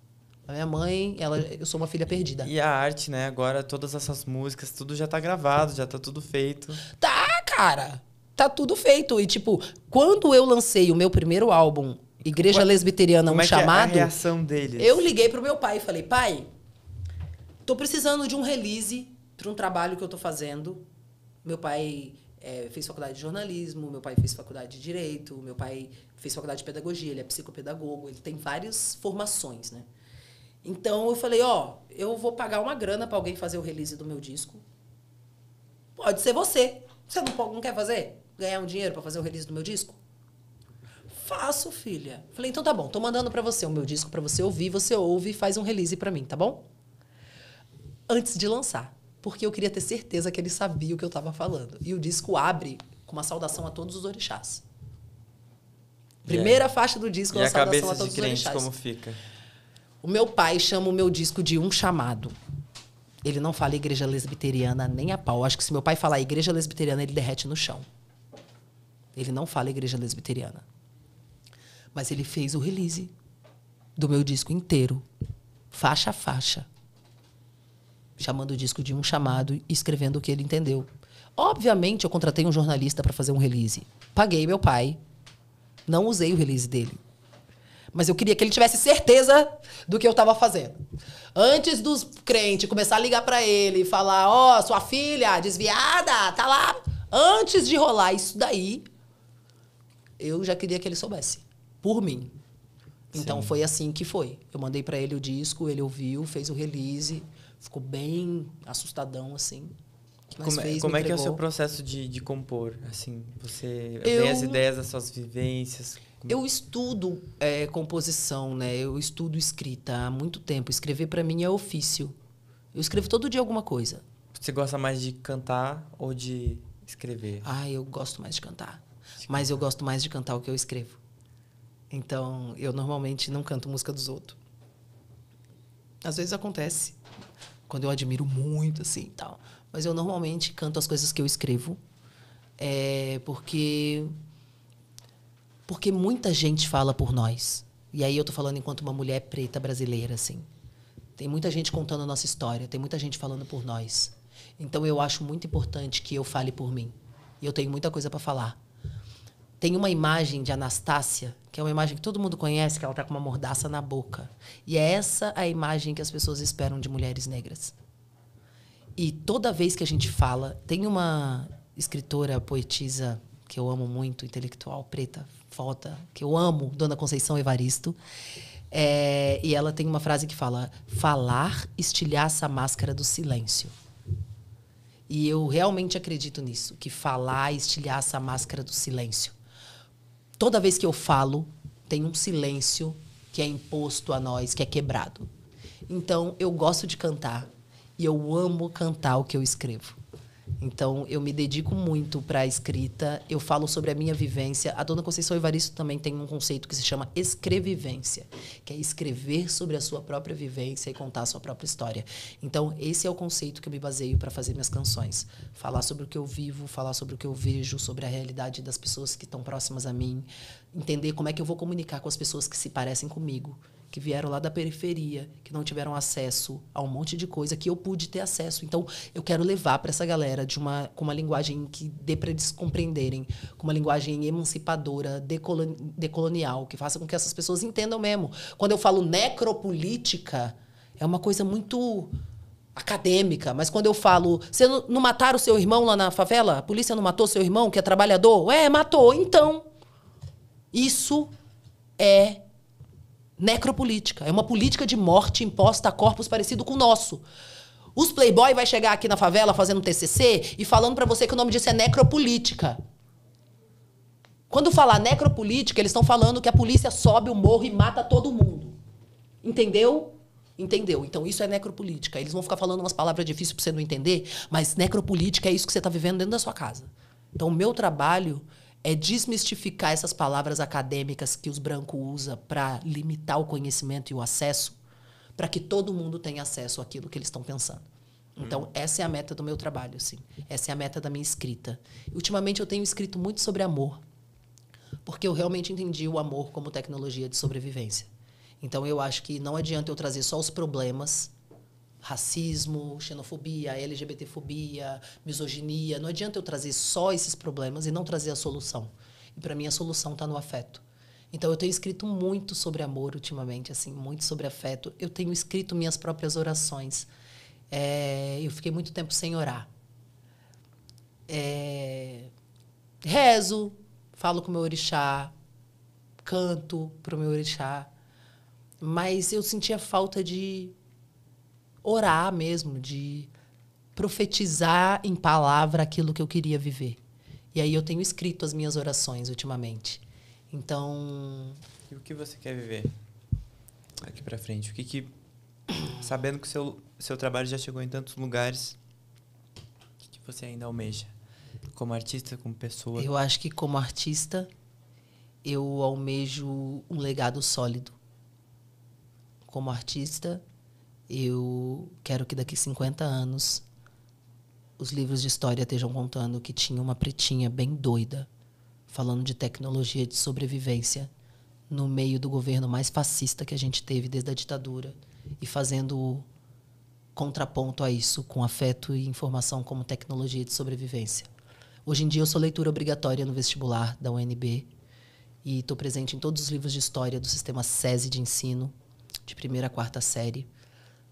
A minha mãe, ela, eu sou uma filha perdida.
E a arte, né? Agora todas essas músicas, tudo já tá gravado, já tá tudo feito.
Tá, cara. Tá tudo feito. E tipo, quando eu lancei o meu primeiro álbum, Igreja Ué, Lesbiteriana, um é chamado. É a reação deles? Eu liguei pro meu pai e falei, pai, tô precisando de um release para um trabalho que eu tô fazendo. Meu pai é, fez faculdade de jornalismo, meu pai fez faculdade de direito, meu pai fez faculdade de pedagogia, ele é psicopedagogo, ele tem várias formações, né? Então eu falei, ó, oh, eu vou pagar uma grana para alguém fazer o release do meu disco. Pode ser você. Você não, não quer fazer? Ganhar um dinheiro para fazer o release do meu disco? Faço, filha. Falei, então tá bom, tô mandando para você o meu disco para você ouvir, você ouve e faz um release para mim, tá bom? Antes de lançar, porque eu queria ter certeza que ele sabia o que eu tava falando. E o disco abre com uma saudação a todos os orixás. Primeira faixa do disco, e a saudação a todos os orixás. cabeça de como fica? O meu pai chama o meu disco de um chamado. Ele não fala igreja lesbiteriana nem a pau. Acho que se meu pai falar igreja lesbiteriana, ele derrete no chão. Ele não fala igreja lesbiteriana. Mas ele fez o release do meu disco inteiro, faixa a faixa, chamando o disco de um chamado e escrevendo o que ele entendeu. Obviamente, eu contratei um jornalista para fazer um release. Paguei meu pai. Não usei o release dele. Mas eu queria que ele tivesse certeza do que eu estava fazendo. Antes dos crentes começar a ligar para ele e falar: Ó, oh, sua filha desviada, tá lá. Antes de rolar isso daí, eu já queria que ele soubesse. Por mim. Então Sim. foi assim que foi. Eu mandei para ele o disco, ele ouviu, fez o release, ficou bem assustadão assim. Como, é, fez, como é que é o seu
processo de, de compor? Assim, você eu... vê as ideias das suas vivências? Eu
estudo é, composição, né? Eu estudo escrita há muito tempo. Escrever para mim é ofício. Eu escrevo todo dia alguma coisa. Você gosta mais de cantar ou de escrever? Ah, eu gosto mais de cantar. De Mas cantar. eu gosto mais de cantar o que eu escrevo. Então, eu normalmente não canto música dos outros. Às vezes acontece, quando eu admiro muito, assim, e tal. Mas eu normalmente canto as coisas que eu escrevo, é, porque porque muita gente fala por nós. E aí eu tô falando enquanto uma mulher preta brasileira, assim. Tem muita gente contando a nossa história, tem muita gente falando por nós. Então eu acho muito importante que eu fale por mim. E eu tenho muita coisa para falar. Tem uma imagem de Anastácia, que é uma imagem que todo mundo conhece, que ela tá com uma mordaça na boca. E é essa a imagem que as pessoas esperam de mulheres negras. E toda vez que a gente fala, tem uma escritora, poetisa que eu amo muito, intelectual preta, foda, que eu amo, Dona Conceição Evaristo. É, e ela tem uma frase que fala: falar estilhaça a máscara do silêncio. E eu realmente acredito nisso, que falar estilhaça a máscara do silêncio. Toda vez que eu falo, tem um silêncio que é imposto a nós, que é quebrado. Então, eu gosto de cantar e eu amo cantar o que eu escrevo. Então, eu me dedico muito para a escrita, eu falo sobre a minha vivência. A dona Conceição Evaristo também tem um conceito que se chama escrevivência, que é escrever sobre a sua própria vivência e contar a sua própria história. Então, esse é o conceito que eu me baseio para fazer minhas canções. Falar sobre o que eu vivo, falar sobre o que eu vejo, sobre a realidade das pessoas que estão próximas a mim, entender como é que eu vou comunicar com as pessoas que se parecem comigo que vieram lá da periferia, que não tiveram acesso a um monte de coisa que eu pude ter acesso. Então, eu quero levar para essa galera de uma, com uma linguagem que dê para eles compreenderem, com uma linguagem emancipadora, decolonial, que faça com que essas pessoas entendam mesmo. Quando eu falo necropolítica, é uma coisa muito acadêmica, mas quando eu falo, você não, não mataram seu irmão lá na favela? A polícia não matou seu irmão, que é trabalhador? É, matou. Então, isso é necropolítica. É uma política de morte imposta a corpos parecido com o nosso. Os playboy vai chegar aqui na favela fazendo TCC e falando para você que o nome disso é necropolítica. Quando falar necropolítica, eles estão falando que a polícia sobe o morro e mata todo mundo. Entendeu? Entendeu? Então isso é necropolítica. Eles vão ficar falando umas palavras difíceis para você não entender, mas necropolítica é isso que você está vivendo dentro da sua casa. Então o meu trabalho é desmistificar essas palavras acadêmicas que os brancos usam para limitar o conhecimento e o acesso, para que todo mundo tenha acesso àquilo que eles estão pensando. Então, hum. essa é a meta do meu trabalho, assim. Essa é a meta da minha escrita. Ultimamente eu tenho escrito muito sobre amor, porque eu realmente entendi o amor como tecnologia de sobrevivência. Então, eu acho que não adianta eu trazer só os problemas racismo, xenofobia, LGBTfobia, misoginia. Não adianta eu trazer só esses problemas e não trazer a solução. E para mim a solução está no afeto. Então eu tenho escrito muito sobre amor ultimamente, assim, muito sobre afeto. Eu tenho escrito minhas próprias orações. É, eu fiquei muito tempo sem orar. É, rezo, falo com o meu orixá, canto para o meu orixá, mas eu sentia falta de orar mesmo, de profetizar em palavra aquilo que eu queria viver. E aí eu tenho escrito as minhas orações ultimamente. Então.
E o que você quer viver aqui para frente? O que, que sabendo que seu seu trabalho já chegou em tantos lugares, o que, que você ainda almeja? Como artista, como pessoa? Eu
acho que como artista eu almejo um legado sólido. Como artista, eu quero que daqui 50 anos os livros de história estejam contando que tinha uma pretinha bem doida falando de tecnologia de sobrevivência no meio do governo mais fascista que a gente teve desde a ditadura e fazendo contraponto a isso com afeto e informação como tecnologia de sobrevivência. Hoje em dia eu sou leitura obrigatória no vestibular da UNB e estou presente em todos os livros de história do sistema SESI de ensino, de primeira a quarta série.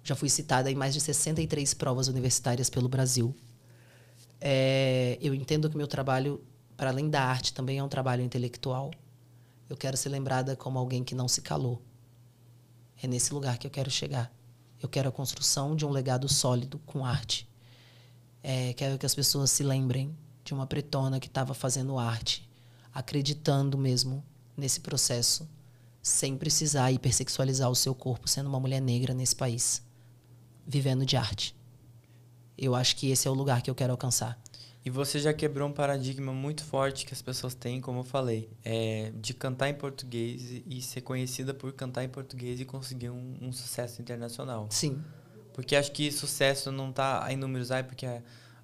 Já fui citada em mais de 63 provas universitárias pelo Brasil. É, eu entendo que meu trabalho, para além da arte, também é um trabalho intelectual. Eu quero ser lembrada como alguém que não se calou. É nesse lugar que eu quero chegar. Eu quero a construção de um legado sólido com arte. É, quero que as pessoas se lembrem de uma pretona que estava fazendo arte, acreditando mesmo nesse processo, sem precisar hipersexualizar o seu corpo, sendo uma mulher negra nesse país vivendo de arte. Eu acho que esse é o lugar que eu quero alcançar.
E você já quebrou um paradigma muito forte que as pessoas têm, como eu falei, é de cantar em português e ser conhecida por cantar em português e conseguir um, um sucesso internacional. Sim. Porque acho que sucesso não está em números, ah, é porque a,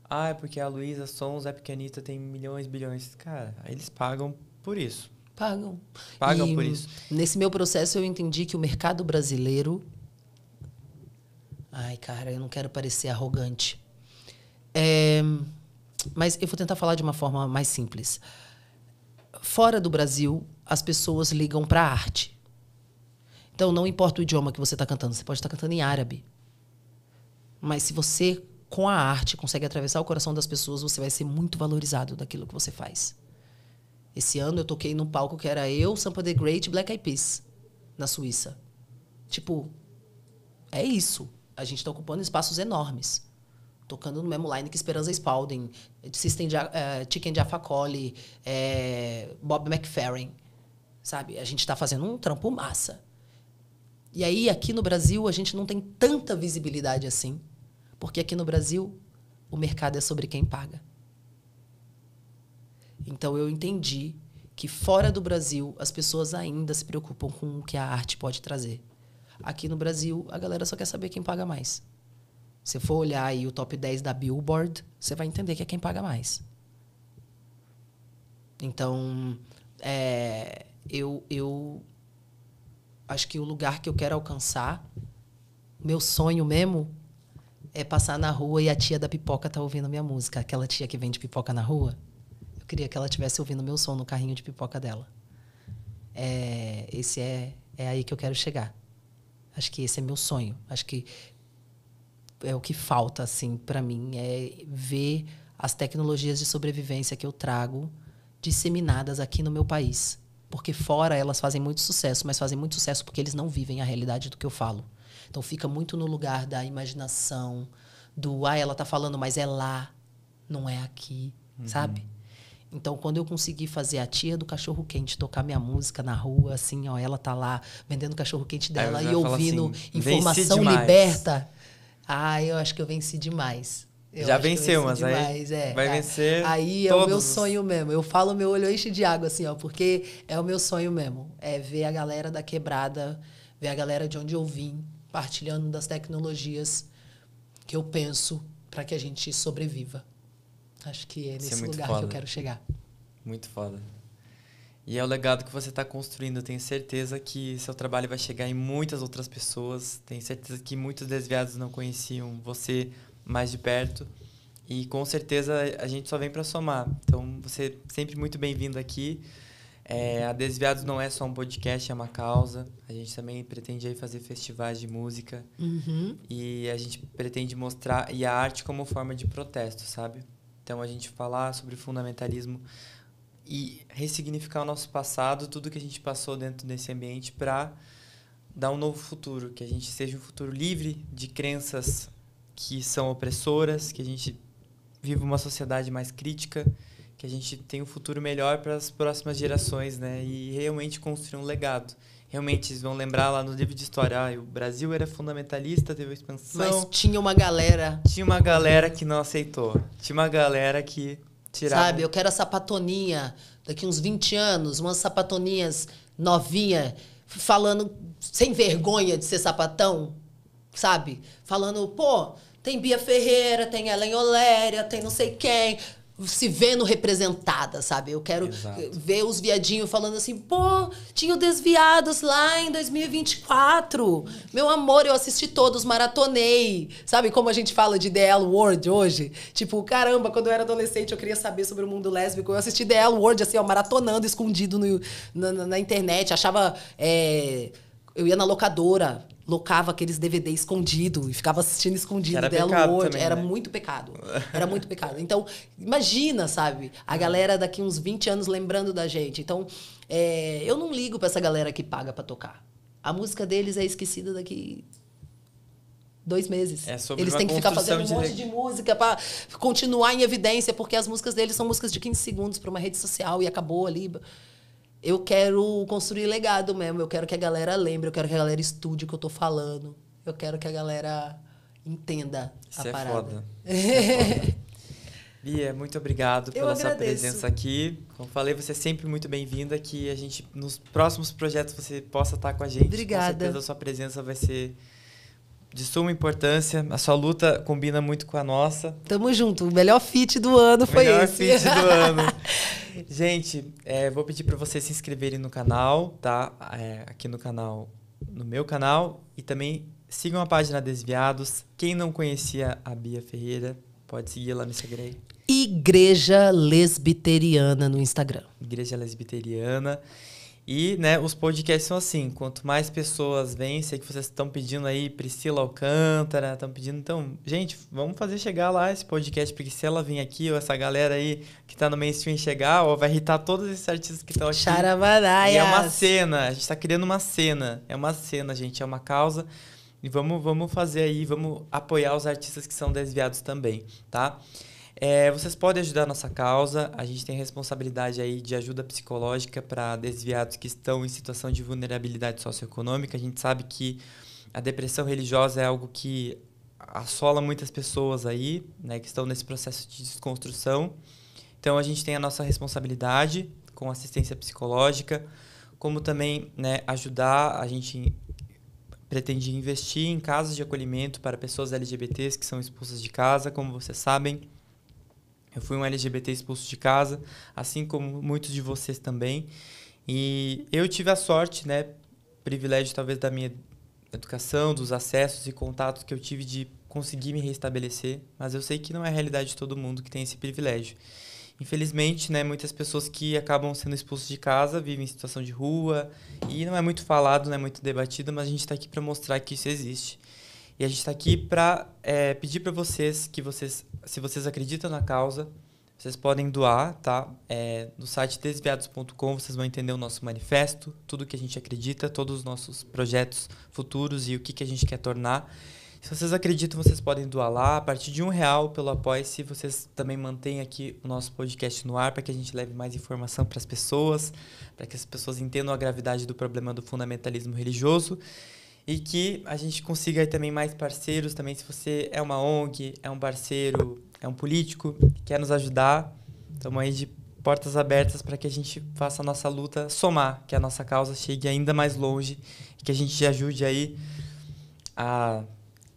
ah, é porque a Luísa Sons é pequenita, tem milhões, bilhões. Cara, eles pagam por isso.
Pagam. Pagam e por isso. Nesse meu processo eu entendi que o mercado brasileiro Ai, cara, eu não quero parecer arrogante. É, mas eu vou tentar falar de uma forma mais simples. Fora do Brasil, as pessoas ligam para a arte. Então, não importa o idioma que você está cantando, você pode estar tá cantando em árabe. Mas se você, com a arte, consegue atravessar o coração das pessoas, você vai ser muito valorizado daquilo que você faz. Esse ano eu toquei num palco que era eu, Sampa the Great Black Eyed Peas, na Suíça. Tipo, é isso a gente está ocupando espaços enormes. Tocando no mesmo line que Esperanza Spalding, System de, uh, Chicken de Afacoli, é, eh, Bob McFerrin. Sabe? A gente está fazendo um trampo massa. E aí, aqui no Brasil, a gente não tem tanta visibilidade assim. Porque aqui no Brasil, o mercado é sobre quem paga. Então, eu entendi que fora do Brasil, as pessoas ainda se preocupam com o que a arte pode trazer. Aqui no Brasil, a galera só quer saber quem paga mais. Se for olhar aí o top 10 da Billboard, você vai entender que é quem paga mais. Então, é, eu, eu acho que o lugar que eu quero alcançar, meu sonho mesmo, é passar na rua e a tia da pipoca tá ouvindo minha música. Aquela tia que vende pipoca na rua. Eu queria que ela tivesse ouvindo meu som no carrinho de pipoca dela. É, esse é, é aí que eu quero chegar. Acho que esse é meu sonho. Acho que é o que falta assim para mim é ver as tecnologias de sobrevivência que eu trago disseminadas aqui no meu país. Porque fora elas fazem muito sucesso, mas fazem muito sucesso porque eles não vivem a realidade do que eu falo. Então fica muito no lugar da imaginação, do ah, ela tá falando, mas é lá, não é aqui, uhum. sabe? Então, quando eu consegui fazer a tia do cachorro quente tocar minha música na rua, assim, ó, ela tá lá vendendo cachorro quente dela e ouvindo assim, informação liberta. Ah, eu acho que eu venci demais. Eu já venceu, mas demais, aí é, vai é. vencer. Aí é o meu sonho mesmo. Eu falo meu olho enche de água assim, ó, porque é o meu sonho mesmo. É ver a galera da quebrada, ver a galera de onde eu vim, partilhando das tecnologias que eu penso para que a gente sobreviva. Acho que é, é nesse é lugar foda. que eu quero chegar.
Muito foda. E é o legado que você está construindo. tenho certeza que seu trabalho vai chegar em muitas outras pessoas. Tenho certeza que muitos desviados não conheciam você mais de perto. E com certeza a gente só vem para somar. Então você é sempre muito bem-vindo aqui. É, a Desviados não é só um podcast, é uma causa. A gente também pretende aí fazer festivais de música. Uhum. E a gente pretende mostrar e a arte como forma de protesto, sabe? Então, a gente falar sobre fundamentalismo e ressignificar o nosso passado, tudo que a gente passou dentro desse ambiente para dar um novo futuro, que a gente seja um futuro livre de crenças que são opressoras, que a gente viva uma sociedade mais crítica, que a gente tenha um futuro melhor para as próximas gerações, né? E realmente construir um legado realmente eles vão lembrar lá no livro de história, ah, o Brasil era fundamentalista, teve a expansão. Mas tinha uma galera.
Tinha uma galera que
não aceitou. Tinha uma galera que tirava. Sabe, eu
quero a sapatoninha daqui uns 20 anos, umas sapatoninhas novinha falando sem vergonha de ser sapatão, sabe? Falando, pô, tem Bia Ferreira, tem Ellen Oléria, tem não sei quem se vendo representada, sabe? Eu quero Exato. ver os viadinhos falando assim, pô, tinha Desviados lá em 2024. Meu amor, eu assisti todos, maratonei. Sabe como a gente fala de The L Word hoje? Tipo, caramba, quando eu era adolescente eu queria saber sobre o mundo lésbico. Eu assisti The L Word, assim, ó, maratonando, escondido no, na, na, internet. Achava... É, eu ia na locadora, locava aqueles DVD escondido e ficava assistindo escondido era pecado, Também, era né? muito pecado. Era muito pecado. Então, imagina, sabe? A uhum. galera daqui uns 20 anos lembrando da gente. Então, é, eu não ligo para essa galera que paga para tocar. A música deles é esquecida daqui dois meses.
É Eles têm que ficar fazendo um monte de, de
música para continuar em evidência, porque as músicas deles são músicas de 15 segundos para uma rede social e acabou ali eu quero construir legado mesmo. Eu quero que a galera lembre, eu quero que a galera estude o que eu tô falando. Eu quero que a galera entenda a é parada. Isso é foda.
Bia, muito obrigado pela sua presença aqui. Como falei, você é sempre muito bem-vinda. Que a gente, nos próximos projetos, você possa estar com a gente. Obrigada. Com certeza a sua presença vai ser de suma importância. A sua luta combina muito com a nossa.
Tamo junto. O melhor fit do ano o foi melhor esse. Melhor fit do ano.
Gente, é, vou pedir para vocês se inscreverem no canal, tá? É, aqui no canal, no meu canal. E também sigam a página Desviados. Quem não conhecia a Bia Ferreira, pode seguir lá no Instagram.
Igreja Lesbiteriana no Instagram.
Igreja Lesbiteriana. E, né, os podcasts são assim, quanto mais pessoas vêm, sei que vocês estão pedindo aí, Priscila Alcântara, estão pedindo, então, gente, vamos fazer chegar lá esse podcast, porque se ela vir aqui, ou essa galera aí que está no mainstream chegar, ou vai irritar todos esses artistas que estão aqui. Charamadaias. E é uma cena, a gente está criando uma cena, é uma cena, gente, é uma causa, e vamos, vamos fazer aí, vamos apoiar os artistas que são desviados também, tá? Tá? É, vocês podem ajudar a nossa causa. A gente tem responsabilidade aí de ajuda psicológica para desviados que estão em situação de vulnerabilidade socioeconômica. A gente sabe que a depressão religiosa é algo que assola muitas pessoas aí, né, que estão nesse processo de desconstrução. Então a gente tem a nossa responsabilidade com assistência psicológica, como também né, ajudar a gente pretende investir em casas de acolhimento para pessoas LGBTs que são expulsas de casa, como vocês sabem. Eu fui um LGBT expulso de casa, assim como muitos de vocês também. E eu tive a sorte, né, privilégio talvez da minha educação, dos acessos e contatos que eu tive de conseguir me restabelecer, mas eu sei que não é a realidade de todo mundo que tem esse privilégio. Infelizmente, né, muitas pessoas que acabam sendo expulsas de casa vivem em situação de rua e não é muito falado, não é muito debatido, mas a gente está aqui para mostrar que isso existe. E a gente está aqui para é, eh, pedir para vocês que vocês se vocês acreditam na causa, vocês podem doar, tá? É, no site desviados.com vocês vão entender o nosso manifesto, tudo que a gente acredita, todos os nossos projetos futuros e o que, que a gente quer tornar. Se vocês acreditam, vocês podem doar lá. A partir de um real pelo Apoia-se, vocês também mantêm aqui o nosso podcast no ar para que a gente leve mais informação para as pessoas, para que as pessoas entendam a gravidade do problema do fundamentalismo religioso e que a gente consiga também mais parceiros também se você é uma ONG é um parceiro é um político quer nos ajudar estamos aí de portas abertas para que a gente faça a nossa luta somar que a nossa causa chegue ainda mais longe e que a gente ajude aí a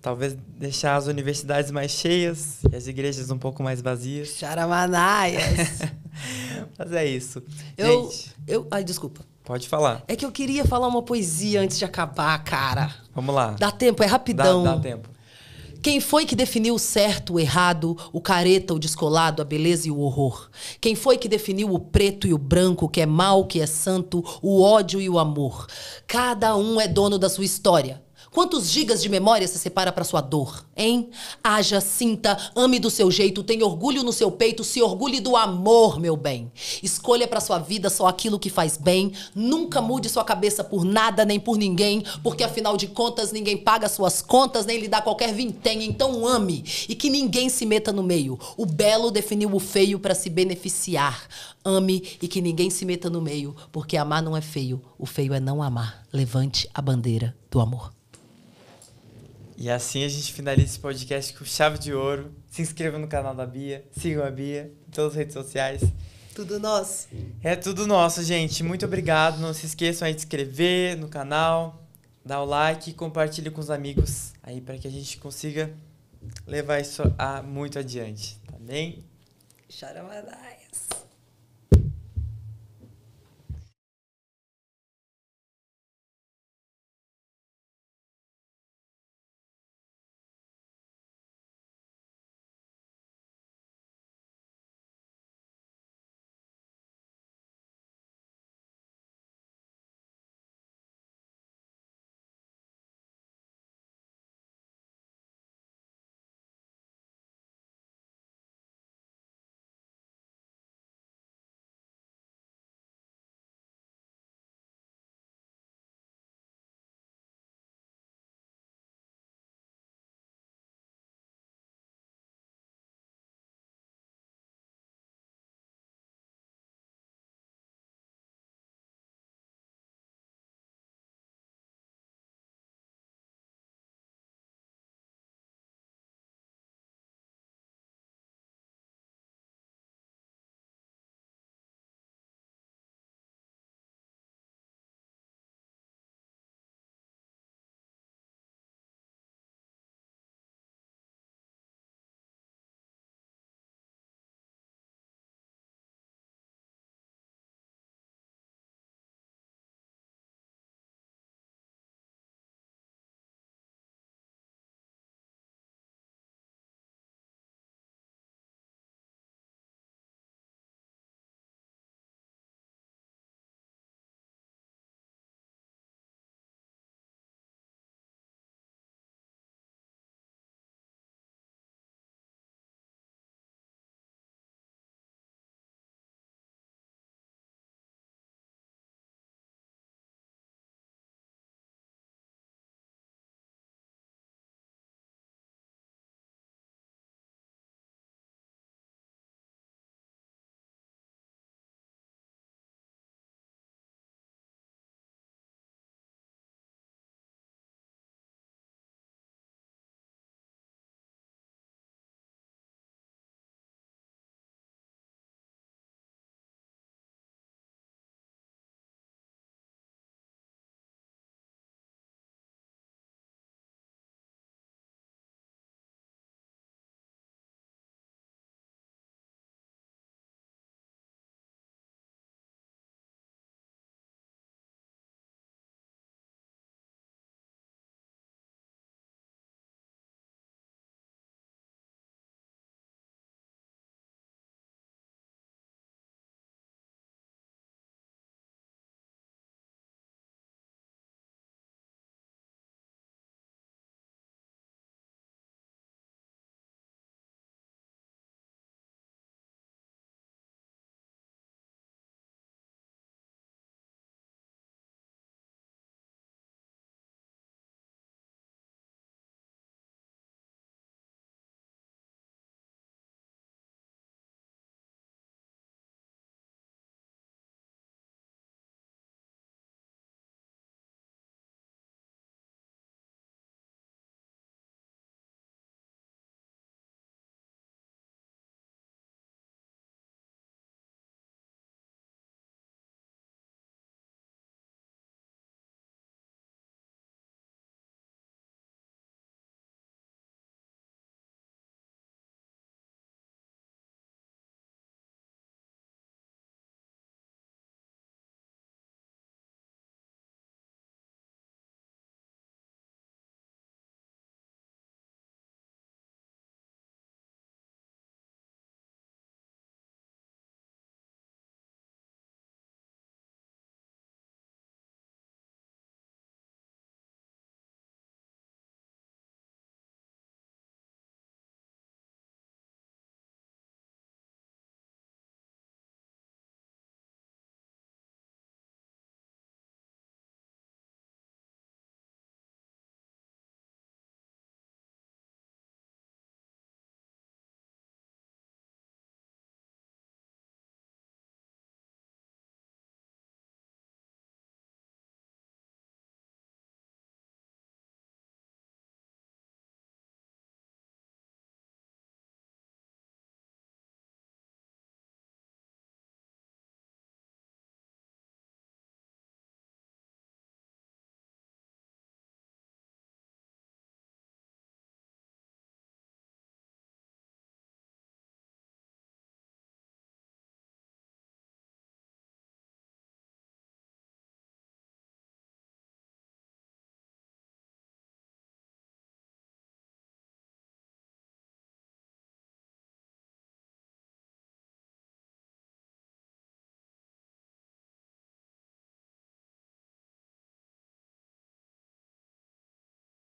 talvez deixar as universidades mais cheias e as igrejas um pouco mais vazias. Charamanaias! Mas é isso. Eu, Gente, eu. Ai, desculpa. Pode falar.
É que eu queria falar uma poesia antes de acabar, cara. Vamos lá. Dá tempo, é rapidão. Dá, dá tempo. Quem foi que definiu o certo, o errado, o careta, o descolado, a beleza e o horror? Quem foi que definiu o preto e o branco, o que é mal, o que é santo, o ódio e o amor? Cada um é dono da sua história. Quantos gigas de memória se separa para sua dor, hein? Haja, sinta, ame do seu jeito, tenha orgulho no seu peito, se orgulhe do amor, meu bem. Escolha para sua vida só aquilo que faz bem, nunca mude sua cabeça por nada nem por ninguém, porque afinal de contas ninguém paga suas contas nem lhe dá qualquer vintém, então ame e que ninguém se meta no meio. O belo definiu o feio para se beneficiar. Ame e que ninguém se meta no meio, porque amar não é feio, o feio é não amar. Levante a bandeira do amor.
E assim a gente finaliza esse podcast com chave de ouro. Se inscreva no canal da Bia, sigam a Bia em todas as redes sociais. Tudo nosso. É tudo nosso, gente. Muito obrigado. Não se esqueçam aí de inscrever no canal, dar o like e compartilhe com os amigos aí para que a gente consiga levar isso a muito adiante, tá bem?
Chora mandar.